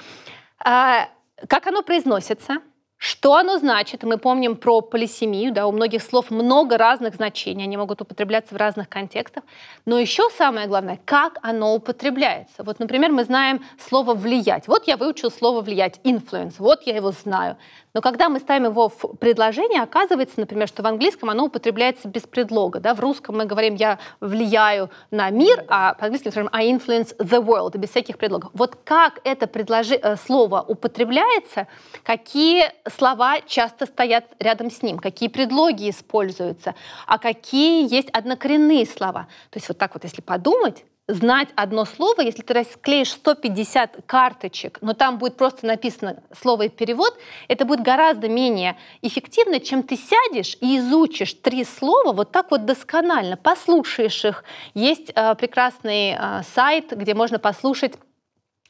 Э, как оно произносится? Что оно значит? Мы помним про полисемию, да, у многих слов много разных значений, они могут употребляться в разных контекстах. Но еще самое главное, как оно употребляется. Вот, например, мы знаем слово «влиять». Вот я выучил слово «влиять», «influence», вот я его знаю. Но когда мы ставим его в предложение, оказывается, например, что в английском оно употребляется без предлога. Да? В русском мы говорим «я влияю на мир», а по-английски мы говорим «I influence the world» без всяких предлогов. Вот как это предложи... Э, слово употребляется, какие слова часто стоят рядом с ним, какие предлоги используются, а какие есть однокоренные слова. То есть вот так вот, если подумать, знать одно слово, если ты расклеишь 150 карточек, но там будет просто написано слово и перевод, это будет гораздо менее эффективно, чем ты сядешь и изучишь три слова вот так вот досконально, послушаешь их. Есть э, прекрасный э, сайт, где можно послушать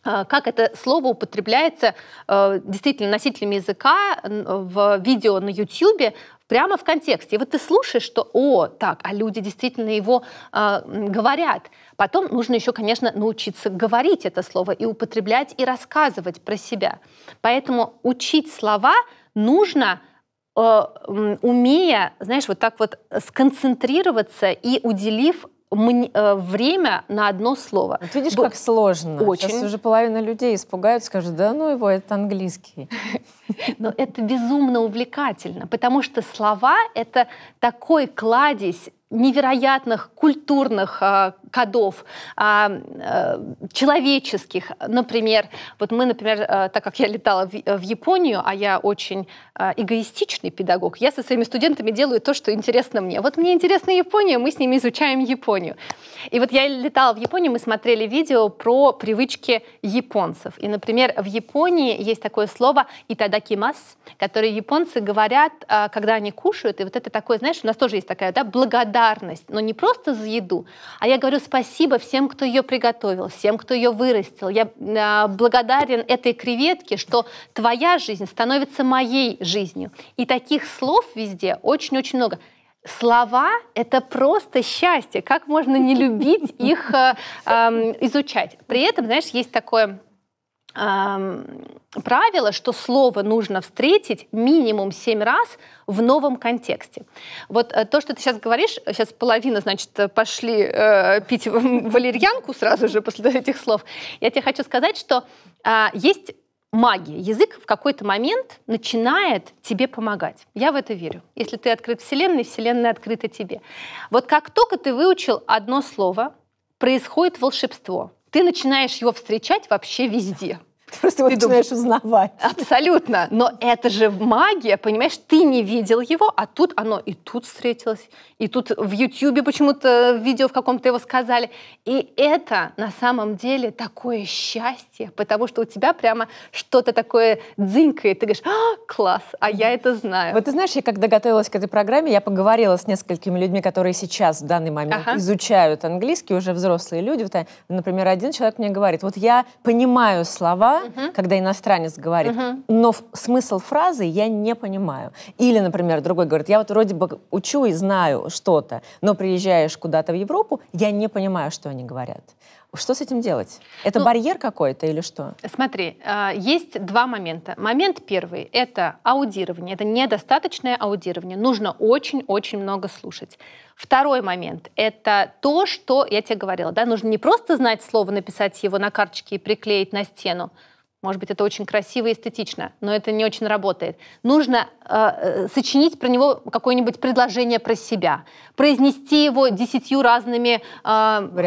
э, как это слово употребляется э, действительно носителями языка в видео на YouTube прямо в контексте. И вот ты слушаешь, что «О, так, а люди действительно его э, говорят». Потом нужно еще, конечно, научиться говорить это слово и употреблять, и рассказывать про себя. Поэтому учить слова нужно э, – умея, знаешь, вот так вот э, сконцентрироваться и уделив Э, время на одно слово. Вот видишь, Б... как сложно. Очень. Сейчас уже половина людей испугаются, скажут, да ну его, это английский. Но это безумно увлекательно, потому что слова — это такой кладезь невероятных культурных э, кодов, а, э, человеческих. Например, вот мы, например, э, так как я летала в, в Японию, а я очень э, эгоистичный педагог, я со своими студентами делаю то, что интересно мне. Вот мне интересна Япония, мы с ними изучаем Японию. И вот я летала в Японию, мы смотрели видео про привычки японцев. И, например, в Японии есть такое слово «итадакимас», которое японцы говорят, э, когда они кушают. И вот это такое, знаешь, у нас тоже есть такая да, благодать благодарность, но ну, не просто за еду, а я говорю спасибо всем, кто ее приготовил, всем, кто ее вырастил. Я а, благодарен этой креветке, что твоя жизнь становится моей жизнью. И таких слов везде очень-очень много. Слова — это просто счастье. Как можно не любить их э, э, изучать? При этом, знаешь, есть такое правило, что слово нужно встретить минимум семь раз в новом контексте. Вот э, то, что ты сейчас говоришь, сейчас половина, значит, пошли э, пить валерьянку сразу же после этих слов. Я тебе хочу сказать, что э, есть магия. Язык в какой-то момент начинает тебе помогать. Я в это верю. Если ты открыт Вселенной, Вселенная открыта тебе. Вот как только ты выучил одно слово, происходит волшебство ты начинаешь его встречать вообще везде. Ты просто его ты начинаешь дум... узнавать. Абсолютно. Но это же магия, понимаешь? Ты не видел его, а тут оно и тут встретилось, и тут в Ютьюбе почему-то видео в каком-то его сказали. И это на самом деле такое счастье, потому что у тебя прямо что-то такое дзынькает. Ты говоришь, а, класс, а я это знаю. Вот ты знаешь, я когда готовилась к этой программе, я поговорила с несколькими людьми, которые сейчас в данный момент ага. изучают английский, уже взрослые люди. вот Например, один человек мне говорит, вот я понимаю слова, угу. когда иностранец говорит, угу. но смысл фразы я не понимаю. Или, например, другой говорит, я вот вроде бы учу и знаю что-то, но приезжаешь куда-то в Европу, я не понимаю, что они говорят. Что с этим делать? Это ну, барьер какой-то или что? Смотри, а, есть два момента. Момент первый — это аудирование. Это недостаточное аудирование. Нужно очень-очень много слушать. Второй момент — это то, что я тебе говорила. Да? Нужно не просто знать слово, написать его на карточке и приклеить на стену, может быть, это очень красиво и эстетично, но это не очень работает. Нужно э, э сочинить про него какое-нибудь предложение про себя, произнести его десятью разными э,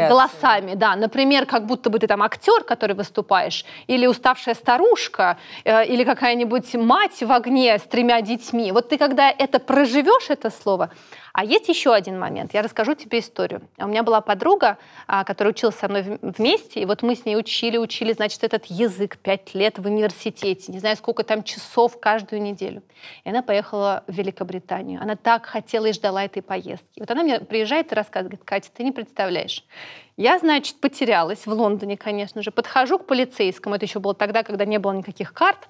голосами. Да, например, как будто бы ты там актер, который выступаешь, или уставшая старушка, э, или какая-нибудь мать в огне с тремя детьми. Вот ты когда это проживешь, это слово, а есть еще один момент. Я расскажу тебе историю. У меня была подруга, а, которая училась со мной вместе, и вот мы с ней учили, учили, значит, этот язык пять лет в университете, не знаю, сколько там часов каждую неделю. И она поехала в Великобританию. Она так хотела и ждала этой поездки. Вот она мне приезжает и рассказывает, Катя, ты не представляешь. Я, значит, потерялась в Лондоне, конечно же, подхожу к полицейскому, это еще было тогда, когда не было никаких карт,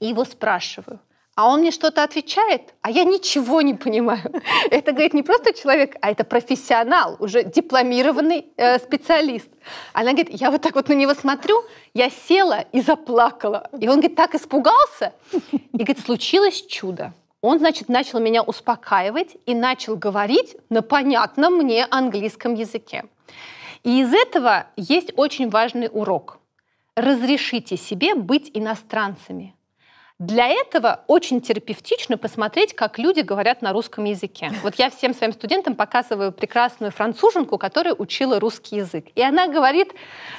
и его спрашиваю – а он мне что-то отвечает, а я ничего не понимаю. Это говорит не просто человек, а это профессионал, уже дипломированный э, специалист. Она говорит, я вот так вот на него смотрю, я села и заплакала. И он говорит, так испугался. И говорит, случилось чудо. Он, значит, начал меня успокаивать и начал говорить на понятном мне английском языке. И из этого есть очень важный урок. Разрешите себе быть иностранцами для этого очень терапевтично посмотреть, как люди говорят на русском языке. Вот я всем своим студентам показываю прекрасную француженку, которая учила русский язык. И она говорит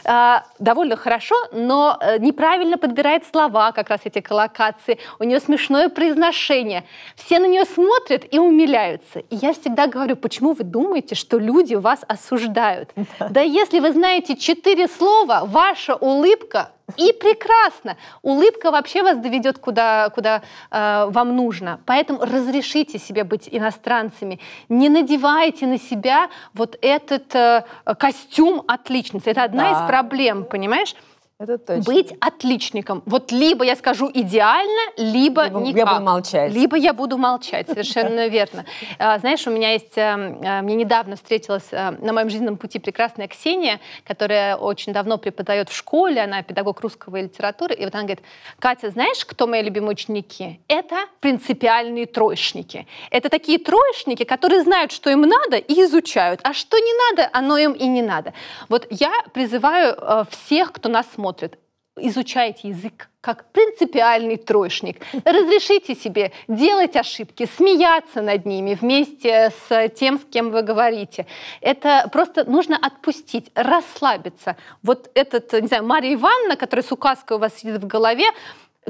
э, довольно хорошо, но э, неправильно подбирает слова, как раз эти коллокации. У нее смешное произношение. Все на нее смотрят и умиляются. И я всегда говорю, почему вы думаете, что люди вас осуждают? Да, да если вы знаете четыре слова, ваша улыбка и прекрасно. Улыбка вообще вас доведет куда, куда э, вам нужно. Поэтому разрешите себе быть иностранцами. Не надевайте на себя вот этот э, костюм отличницы. Это одна да. из проблем, понимаешь? Это точно. Быть отличником. Вот либо я скажу идеально, либо, либо никак. Я буду молчать. Либо я буду молчать, совершенно верно. А, знаешь, у меня есть... Эм, э, мне недавно встретилась э, на моем жизненном пути прекрасная Ксения, которая очень давно преподает в школе, она педагог русского и литературы, и вот она говорит, Катя, знаешь, кто мои любимые ученики? Это принципиальные троечники. Это такие троечники, которые знают, что им надо, и изучают. А что не надо, оно им и не надо. Вот я призываю э, всех, кто нас смотрит, смотрит, изучайте язык как принципиальный троечник. Разрешите себе делать ошибки, смеяться над ними вместе с тем, с кем вы говорите. Это просто нужно отпустить, расслабиться. Вот этот, не знаю, Мария Ивановна, которая с указкой у вас сидит в голове,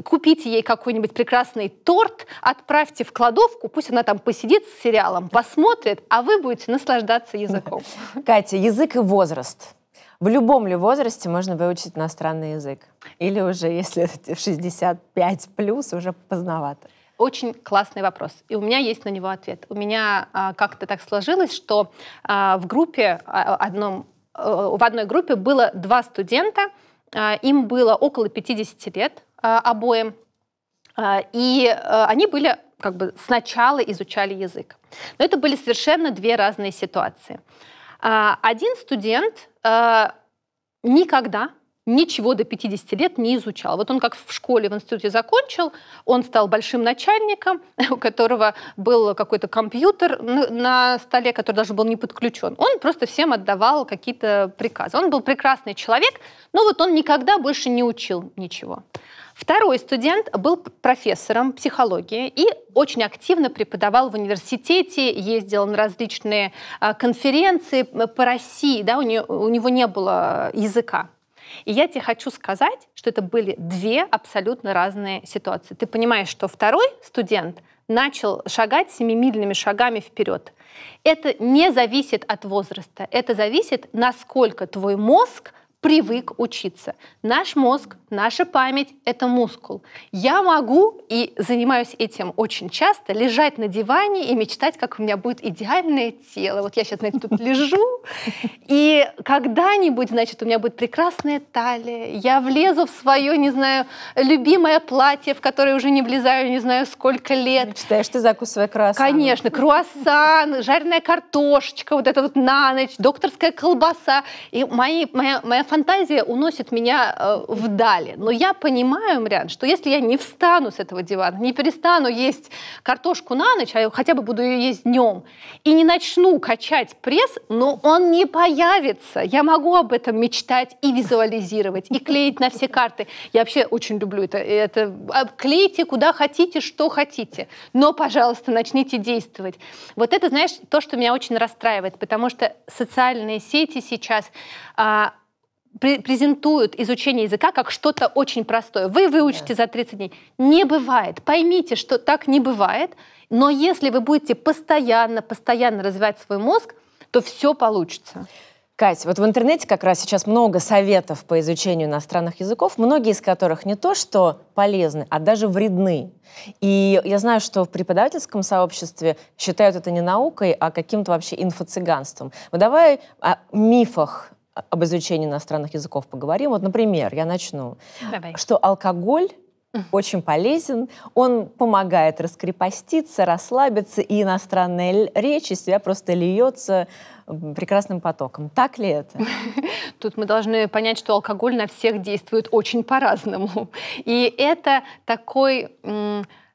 купите ей какой-нибудь прекрасный торт, отправьте в кладовку, пусть она там посидит с сериалом, посмотрит, а вы будете наслаждаться языком. Катя, язык и возраст – в любом ли возрасте можно выучить иностранный язык? Или уже, если 65 плюс, уже поздновато? Очень классный вопрос, и у меня есть на него ответ. У меня а, как-то так сложилось, что а, в группе а, одном, а, в одной группе было два студента, а, им было около 50 лет а, обоим, а, и а, они были как бы сначала изучали язык. Но это были совершенно две разные ситуации. А, один студент э, никогда ничего до 50 лет не изучал. Вот он как в школе, в институте закончил, он стал большим начальником, у которого был какой-то компьютер на столе, который даже был не подключен. Он просто всем отдавал какие-то приказы. Он был прекрасный человек, но вот он никогда больше не учил ничего. Второй студент был профессором психологии и очень активно преподавал в университете, ездил на различные а, конференции по России, да, у, не, у него не было языка. И я тебе хочу сказать, что это были две абсолютно разные ситуации. Ты понимаешь, что второй студент начал шагать семимильными шагами вперед. Это не зависит от возраста, это зависит, насколько твой мозг привык учиться. Наш мозг, наша память — это мускул. Я могу, и занимаюсь этим очень часто, лежать на диване и мечтать, как у меня будет идеальное тело. Вот я сейчас, знаете, тут лежу, и когда-нибудь, значит, у меня будет прекрасная талия, я влезу в свое, не знаю, любимое платье, в которое уже не влезаю, не знаю, сколько лет. Читаешь ты закусывая круассан? Конечно, круассан, жареная картошечка, вот это вот на ночь, докторская колбаса. И мои, моя, моя фантазия уносит меня э, вдали. Но я понимаю, Мрян, что если я не встану с этого дивана, не перестану есть картошку на ночь, а хотя бы буду ее есть днем, и не начну качать пресс, но он не появится сбудется. Я могу об этом мечтать и визуализировать, и клеить на все карты. Я вообще очень люблю это. это а, клейте куда хотите, что хотите. Но, пожалуйста, начните действовать. Вот это, знаешь, то, что меня очень расстраивает, потому что социальные сети сейчас а, презентуют изучение языка как что-то очень простое. Вы выучите за 30 дней. Не бывает. Поймите, что так не бывает. Но если вы будете постоянно, постоянно развивать свой мозг, то все получится. Кать, вот в интернете как раз сейчас много советов по изучению иностранных языков, многие из которых не то что полезны, а даже вредны. И я знаю, что в преподавательском сообществе считают это не наукой, а каким-то вообще инфо-цыганством. Вот давай о мифах об изучении иностранных языков поговорим. Вот, например, я начну. Давай. Что алкоголь очень полезен. Он помогает раскрепоститься, расслабиться, и иностранная речь из тебя просто льется прекрасным потоком. Так ли это? Тут мы должны понять, что алкоголь на всех действует очень по-разному. И это такой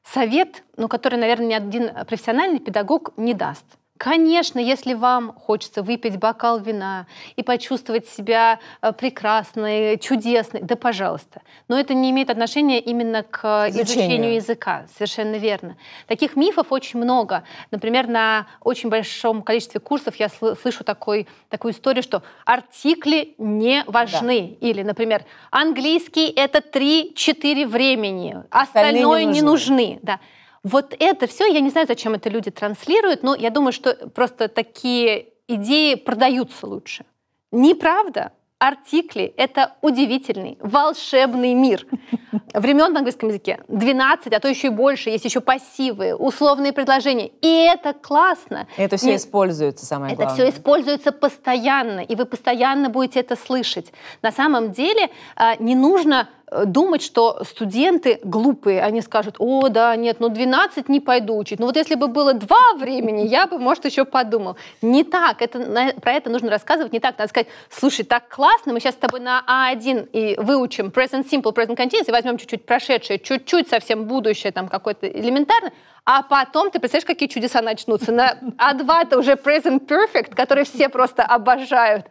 совет, ну, который, наверное, ни один профессиональный педагог не даст. Конечно, если вам хочется выпить бокал вина и почувствовать себя э, прекрасной, чудесной, да пожалуйста. Но это не имеет отношения именно к изучению, изучению языка. Совершенно верно. Таких мифов очень много. Например, на очень большом количестве курсов я слышу такой, такую историю, что артикли не важны. Да. Или, например, английский — это 3-4 времени, остальное остальные не нужны. Не нужны. Да. Вот это все, я не знаю, зачем это люди транслируют, но я думаю, что просто такие идеи продаются лучше. Неправда. Артикли — это удивительный, волшебный мир. Времен на английском языке 12, а то еще и больше. Есть еще пассивы, условные предложения. И это классно. Это все Не... используется, самое главное. Это все используется постоянно, и вы постоянно будете это слышать. На самом деле а, не нужно Э, думать, что студенты глупые, они скажут, о, да, нет, ну 12 не пойду учить. Ну вот если бы было два времени, я бы, может, еще подумал. Не так, это, про это нужно рассказывать не так. Надо сказать, слушай, так классно, мы сейчас с тобой на А1 и выучим present simple, present continuous, и возьмем чуть-чуть прошедшее, чуть-чуть совсем будущее, там какое-то элементарное, а потом, ты представляешь, какие чудеса начнутся. На а 2 это уже present perfect, который все просто обожают.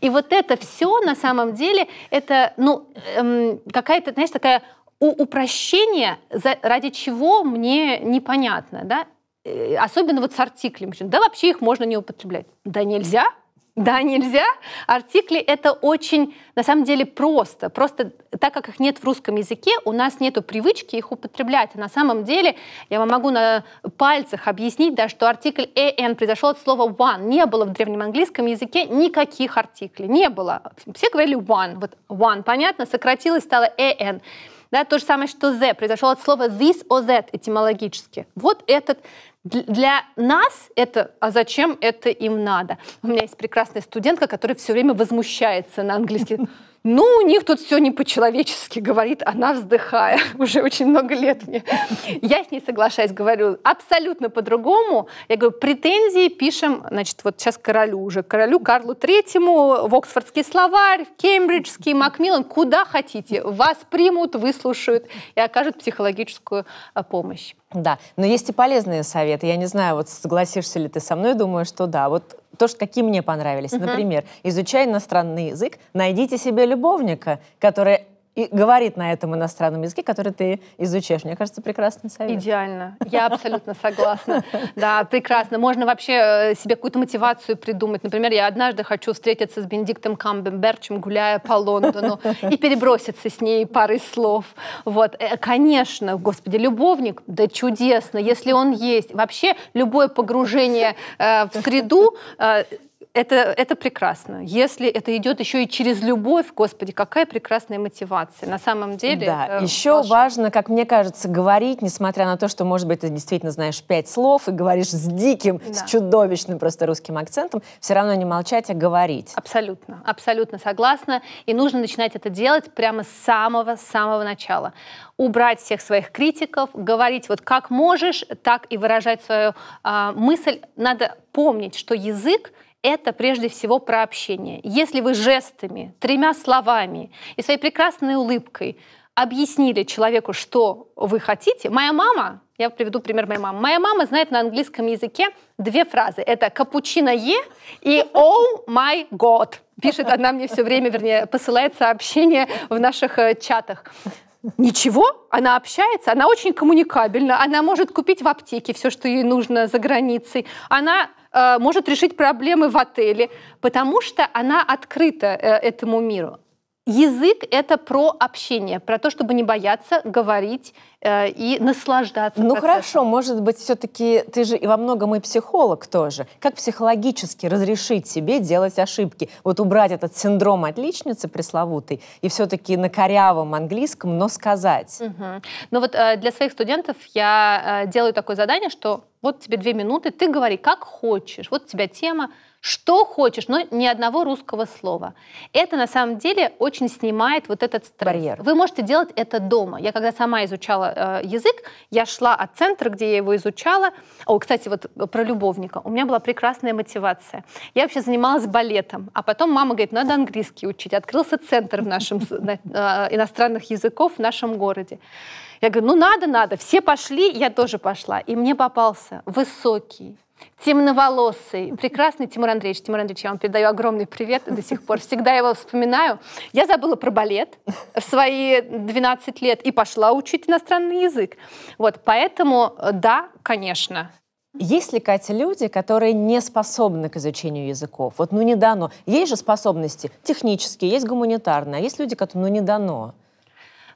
И вот это все на самом деле, это ну, эм, какая-то, знаешь, такая упрощение, ради чего мне непонятно, да? Э, особенно вот с артиклями. Да вообще их можно не употреблять. Да нельзя, да, нельзя. Артикли это очень, на самом деле, просто. Просто так как их нет в русском языке, у нас нет привычки их употреблять. А на самом деле, я вам могу на пальцах объяснить, да, что артикль «an» произошел от слова «one». Не было в древнем английском языке никаких артиклей. Не было. Все говорили «one». Вот «one», понятно, сократилось, стало «an». Да, то же самое, что the произошло от слова this or that этимологически. Вот этот для нас это, а зачем это им надо? У меня есть прекрасная студентка, которая все время возмущается на английский. Ну, у них тут все не по-человечески, говорит она, вздыхая. Уже очень много лет мне. Я с ней соглашаюсь, говорю абсолютно по-другому. Я говорю, претензии пишем, значит, вот сейчас королю уже, королю Карлу Третьему, в Оксфордский словарь, в Кембриджский, Макмиллан, куда хотите. Вас примут, выслушают и окажут психологическую а, помощь. Да, но есть и полезные советы. Я не знаю, вот согласишься ли ты со мной, думаю, что да. Вот то, что какие мне понравились. Например, изучая иностранный язык, найдите себе любовника, который и говорит на этом иностранном языке, который ты изучаешь. Мне кажется, прекрасный совет. Идеально. Я абсолютно согласна. Да, прекрасно. Можно вообще э, себе какую-то мотивацию придумать. Например, я однажды хочу встретиться с Бенедиктом Камбемберчем, гуляя по Лондону, и переброситься с ней парой слов. Вот. Э, конечно, господи, любовник, да чудесно, если он есть. Вообще, любое погружение э, в среду э, это, это прекрасно. Если это идет еще и через любовь, Господи, какая прекрасная мотивация. На самом деле. Да. Еще волшеб... важно, как мне кажется, говорить, несмотря на то, что, может быть, ты действительно знаешь пять слов и говоришь с диким, да. с чудовищным просто русским акцентом, все равно не молчать, а говорить. Абсолютно, абсолютно согласна. И нужно начинать это делать прямо с самого-самого начала. Убрать всех своих критиков, говорить вот как можешь, так и выражать свою э, мысль. Надо помнить, что язык это прежде всего про общение. Если вы жестами, тремя словами и своей прекрасной улыбкой объяснили человеку, что вы хотите, моя мама, я приведу пример моей мамы, моя мама знает на английском языке две фразы. Это «капучино е» и «oh my god». Пишет она мне все время, вернее, посылает сообщения в наших э, чатах. Ничего, она общается, она очень коммуникабельна, она может купить в аптеке все, что ей нужно за границей, она Э, может решить проблемы в отеле, потому что она открыта э, этому миру. Язык — это про общение, про то, чтобы не бояться говорить э, и наслаждаться Ну процессом. хорошо, может быть, все-таки ты же и во многом и психолог тоже. Как психологически разрешить себе делать ошибки? Вот убрать этот синдром отличницы пресловутый и все-таки на корявом английском, но сказать. Угу. Ну вот э, для своих студентов я э, делаю такое задание, что вот тебе две минуты, ты говори как хочешь, вот у тебя тема, что хочешь, но ни одного русского слова. Это на самом деле очень снимает вот этот стресс. Барьер. Вы можете делать это дома. Я когда сама изучала э, язык, я шла от центра, где я его изучала. О, кстати, вот про любовника. У меня была прекрасная мотивация. Я вообще занималась балетом, а потом мама говорит, надо английский учить. Открылся центр в нашем э, иностранных языков в нашем городе. Я говорю, ну надо, надо. Все пошли, я тоже пошла. И мне попался высокий, темноволосый, прекрасный Тимур Андреевич. Тимур Андреевич, я вам передаю огромный привет до сих пор. Всегда его вспоминаю. Я забыла про балет в свои 12 лет и пошла учить иностранный язык. Вот, поэтому э, да, конечно. Есть ли, Катя, люди, которые не способны к изучению языков? Вот ну не дано. Есть же способности технические, есть гуманитарные, а есть люди, которым ну не дано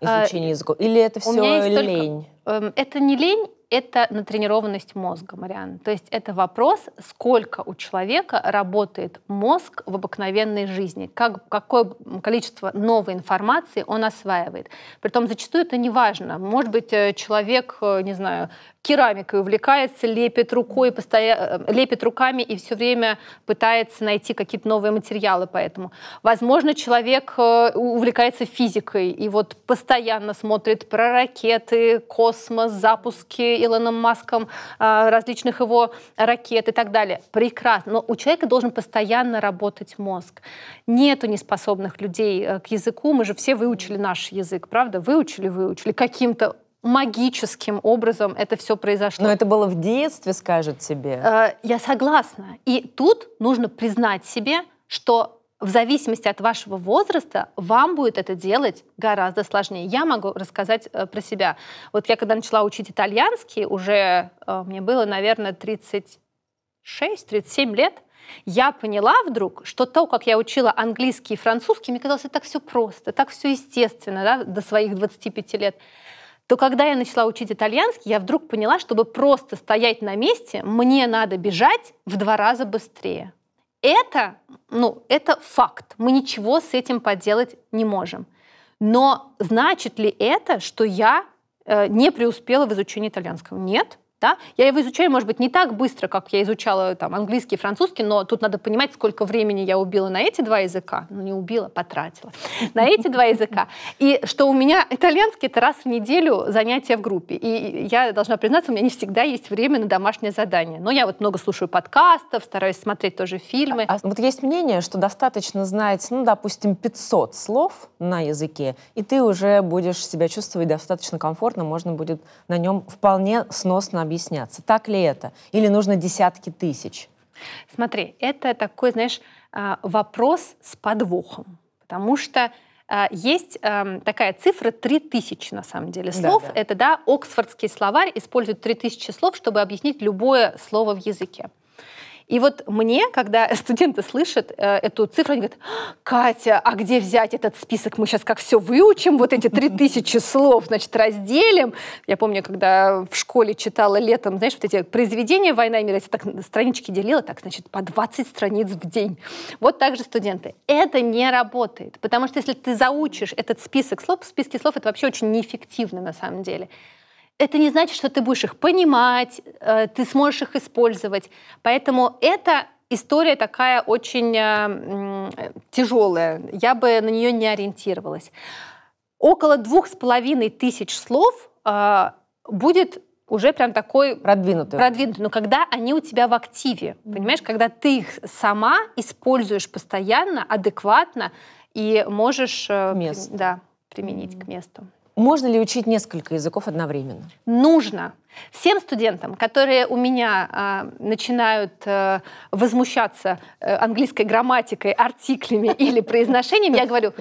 а, изучение а, языков? Или это все лень? Только... Эм, это не лень, это натренированность мозга, Мариан. То есть это вопрос, сколько у человека работает мозг в обыкновенной жизни, как, какое количество новой информации он осваивает. Притом зачастую это не важно. Может быть, э, человек, э, не знаю, керамикой увлекается, лепит рукой, постоя... Э, лепит руками и все время пытается найти какие-то новые материалы поэтому. Возможно, человек э, увлекается физикой и вот постоянно смотрит про ракеты, космос, запуски Илоном Маском э, различных его ракет и так далее. Прекрасно. Но у человека должен постоянно работать мозг. Нету неспособных людей к языку. Мы же все выучили наш язык, правда? Выучили, выучили каким-то магическим образом это все произошло. Но это было в детстве, скажет себе. Э, я согласна. И тут нужно признать себе, что в зависимости от вашего возраста вам будет это делать гораздо сложнее. Я могу рассказать э, про себя. Вот я когда начала учить итальянский, уже э, мне было, наверное, 36-37 лет, я поняла вдруг, что то, как я учила английский и французский, мне казалось, это так все просто, так все естественно да, до своих 25 лет то когда я начала учить итальянский, я вдруг поняла, чтобы просто стоять на месте, мне надо бежать в два раза быстрее. Это, ну, это факт. Мы ничего с этим поделать не можем. Но значит ли это, что я э, не преуспела в изучении итальянского? Нет, да? Я его изучаю, может быть, не так быстро, как я изучала там, английский и французский, но тут надо понимать, сколько времени я убила на эти два языка. Ну, не убила, потратила. На эти два языка. И что у меня итальянский — это раз в неделю занятия в группе. И я должна признаться, у меня не всегда есть время на домашнее задание. Но я вот много слушаю подкастов, стараюсь смотреть тоже фильмы. А, а вот есть мнение, что достаточно знать, ну, допустим, 500 слов на языке, и ты уже будешь себя чувствовать достаточно комфортно, можно будет на нем вполне сносно объясняться. Так ли это? Или нужно десятки тысяч? Смотри, это такой, знаешь, а, вопрос с подвохом. Потому что а, есть эм, такая цифра 3000 на самом деле слов. Да, да. Это да, Оксфордский словарь использует 3000 слов, чтобы объяснить любое слово в языке. И вот мне, когда студенты слышат э, эту цифру, они говорят, Катя, а где взять этот список? Мы сейчас как все выучим, вот эти три тысячи слов, значит, разделим. Я помню, когда в школе читала летом, знаешь, вот эти произведения «Война и мир», я так странички делила, так, значит, по 20 страниц в день. Вот так же студенты. Это не работает, потому что если ты заучишь этот список слов, списки слов, это вообще очень неэффективно на самом деле это не значит, что ты будешь их понимать, э, ты сможешь их использовать. Поэтому это история такая очень э, тяжелая. Я бы на нее не ориентировалась. Около двух с половиной тысяч слов э, будет уже прям такой... Продвинутый. Продвинутый. Но когда они у тебя в активе, понимаешь, когда ты их сама используешь постоянно, адекватно и можешь... Место. Да, применить mm-hmm. к месту. Можно ли учить несколько языков одновременно? Нужно. Всем студентам, которые у меня э, начинают э, возмущаться э, английской грамматикой, артиклями или произношением, я говорю,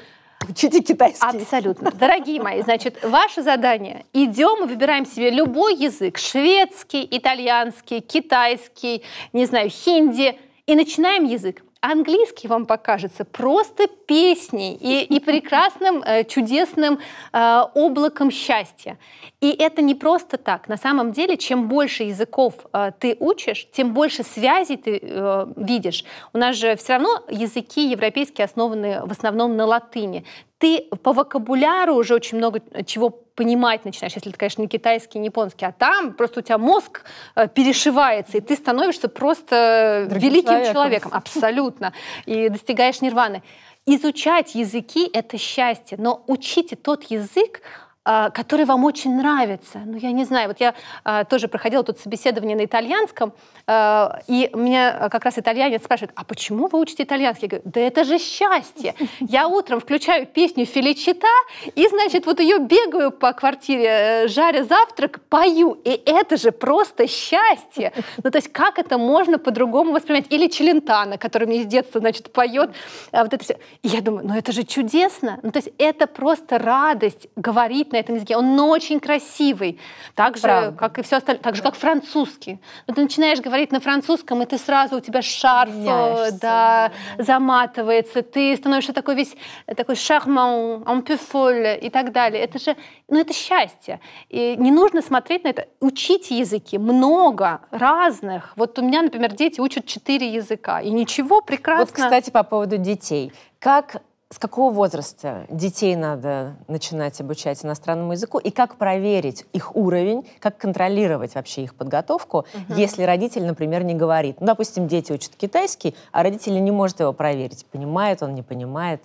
Учите китайский. Абсолютно. Дорогие мои, значит, ваше задание. Идем и выбираем себе любой язык. Шведский, итальянский, китайский, не знаю, хинди. И начинаем язык английский вам покажется просто песней и, и прекрасным, э, чудесным э, облаком счастья. И это не просто так. На самом деле, чем больше языков э, ты учишь, тем больше связей ты э, видишь. У нас же все равно языки европейские основаны в основном на латыни ты по вокабуляру уже очень много э, чего понимать начинаешь, если это, конечно, не китайский, не японский, а там просто у тебя мозг э, перешивается, и ты становишься просто э, Другим великим человеком. человеком, абсолютно, и достигаешь нирваны. Изучать языки — это счастье, но учите тот язык, а, который вам очень нравится. Ну, я не знаю, вот я а, тоже проходила тут собеседование на итальянском, а, и меня как раз итальянец спрашивает, а почему вы учите итальянский? Я говорю, да это же счастье. Я утром включаю песню Филичита, и, значит, вот ее бегаю по квартире, э, жаря завтрак, пою, и это же просто счастье. Ну, то есть как это можно по-другому воспринимать? Или Челентана, который мне с детства, значит, поет. А вот это все. И я думаю, ну это же чудесно. Ну, то есть это просто радость говорить на этом языке. Он очень красивый, так же, Правда. как и все остальное, так же, как французский. Но ты начинаешь говорить на французском, и ты сразу, у тебя шарф э, да, да, заматывается, ты становишься такой весь, такой шарман, ампюфоль и так далее. Это же, ну это счастье. И не нужно смотреть на это. Учите языки, много разных. Вот у меня, например, дети учат четыре языка, и ничего прекрасно. Вот, кстати, по поводу детей. Как с какого возраста детей надо начинать обучать иностранному языку и как проверить их уровень, как контролировать вообще их подготовку, uh-huh. если родитель, например, не говорит. Ну, допустим, дети учат китайский, а родитель не может его проверить, понимает он, не понимает.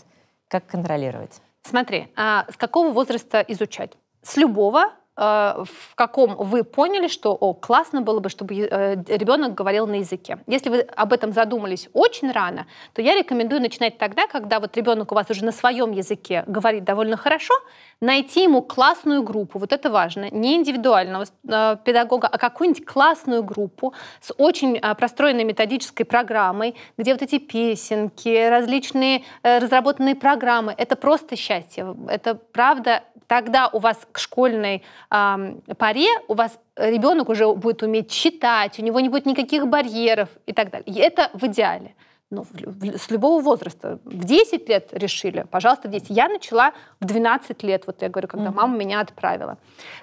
Как контролировать? Смотри, а с какого возраста изучать? С любого, Э, в каком вы поняли, что о, классно было бы, чтобы э, ребенок говорил на языке. Если вы об этом задумались очень рано, то я рекомендую начинать тогда, когда вот ребенок у вас уже на своем языке говорит довольно хорошо, найти ему классную группу, вот это важно, не индивидуального э, педагога, а какую-нибудь классную группу с очень простроенной методической программой, где вот эти песенки, различные разработанные программы, это просто счастье, это правда тогда у вас к школьной э, паре у вас ребенок уже будет уметь читать, у него не будет никаких барьеров и так далее. И это в идеале ну, с любого возраста. В 10 лет решили, пожалуйста, в 10. Я начала в 12 лет, вот я говорю, когда угу. мама меня отправила.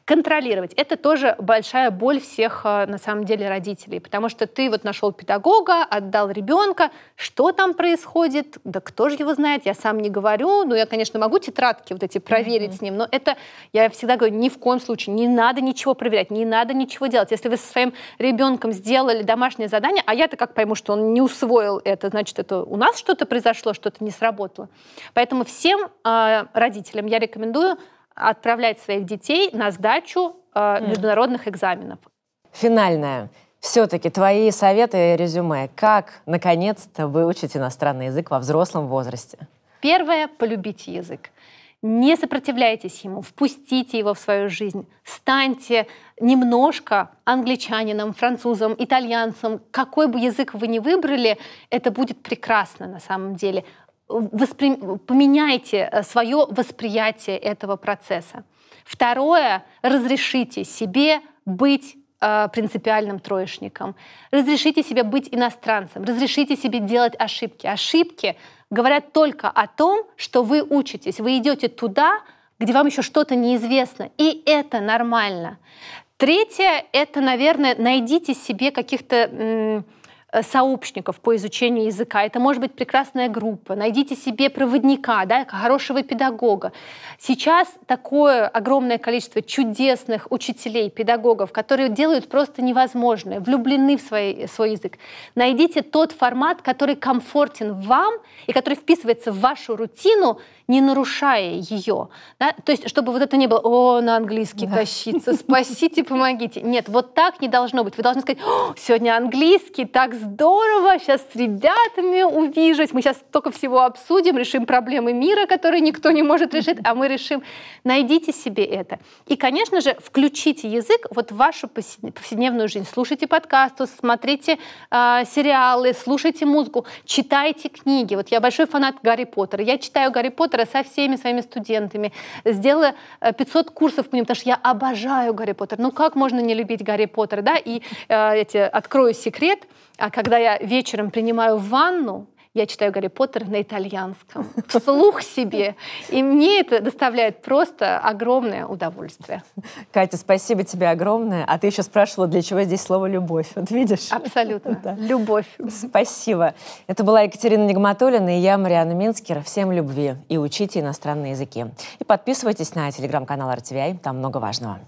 Контролировать. Это тоже большая боль всех, э, на самом деле, родителей, потому что ты вот нашел педагога, отдал ребенка, что там происходит, да кто же его знает, я сам не говорю, ну, я, конечно, могу тетрадки вот эти проверить угу. с ним, но это, я всегда говорю, ни в коем случае, не надо ничего проверять, не надо ничего делать. Если вы со своим ребенком сделали домашнее задание, а я-то как пойму, что он не усвоил это, значит, это у нас что-то произошло, что-то не сработало. Поэтому всем э, родителям я рекомендую отправлять своих детей на сдачу э, международных экзаменов. Финальное. Все-таки твои советы и резюме. Как, наконец-то, выучить иностранный язык во взрослом возрасте? Первое – полюбите язык. Не сопротивляйтесь ему, впустите его в свою жизнь, станьте немножко англичанином, французом, итальянцем, какой бы язык вы ни выбрали, это будет прекрасно на самом деле. Воспри... Поменяйте э, свое восприятие этого процесса. Второе, разрешите себе быть э, принципиальным троечником. Разрешите себе быть иностранцем, разрешите себе делать ошибки. Ошибки говорят только о том, что вы учитесь, вы идете туда, где вам еще что-то неизвестно, и это нормально. Третье — это, наверное, найдите себе каких-то Э, сообщников по изучению языка. Это может быть прекрасная группа. Найдите себе проводника, да, хорошего педагога. Сейчас такое огромное количество чудесных учителей, педагогов, которые делают просто невозможное, влюблены в свой, э, свой язык. Найдите тот формат, который комфортен вам и который вписывается в вашу рутину – не нарушая ее. Да? То есть, чтобы вот это не было, о, на английский да. тащиться, спасите, помогите. Нет, вот так не должно быть. Вы должны сказать, сегодня английский, так здорово, сейчас с ребятами увижусь, мы сейчас столько всего обсудим, решим проблемы мира, которые никто не может решить, а мы решим. Найдите себе это. И, конечно же, включите язык вот в вашу повседневную жизнь. Слушайте подкасты, смотрите э, сериалы, слушайте музыку, читайте книги. Вот я большой фанат Гарри Поттера. Я читаю Гарри Поттера Поттера со всеми своими студентами, сделала 500 э, курсов по нему, потому что я обожаю Гарри Поттер. Ну как можно не любить Гарри Поттера, да? И э, эти, открою секрет, а когда я вечером принимаю ванну, я читаю Гарри Поттер на итальянском, вслух себе. И мне это доставляет просто огромное удовольствие. Катя, спасибо тебе огромное. А ты еще спрашивала, для чего здесь слово «любовь». Вот видишь? Абсолютно. Да. Любовь. Спасибо. Это была Екатерина Нигматулина и я, Мариана Минскер. Всем любви и учите иностранные языки. И подписывайтесь на телеграм-канал RTVI, там много важного.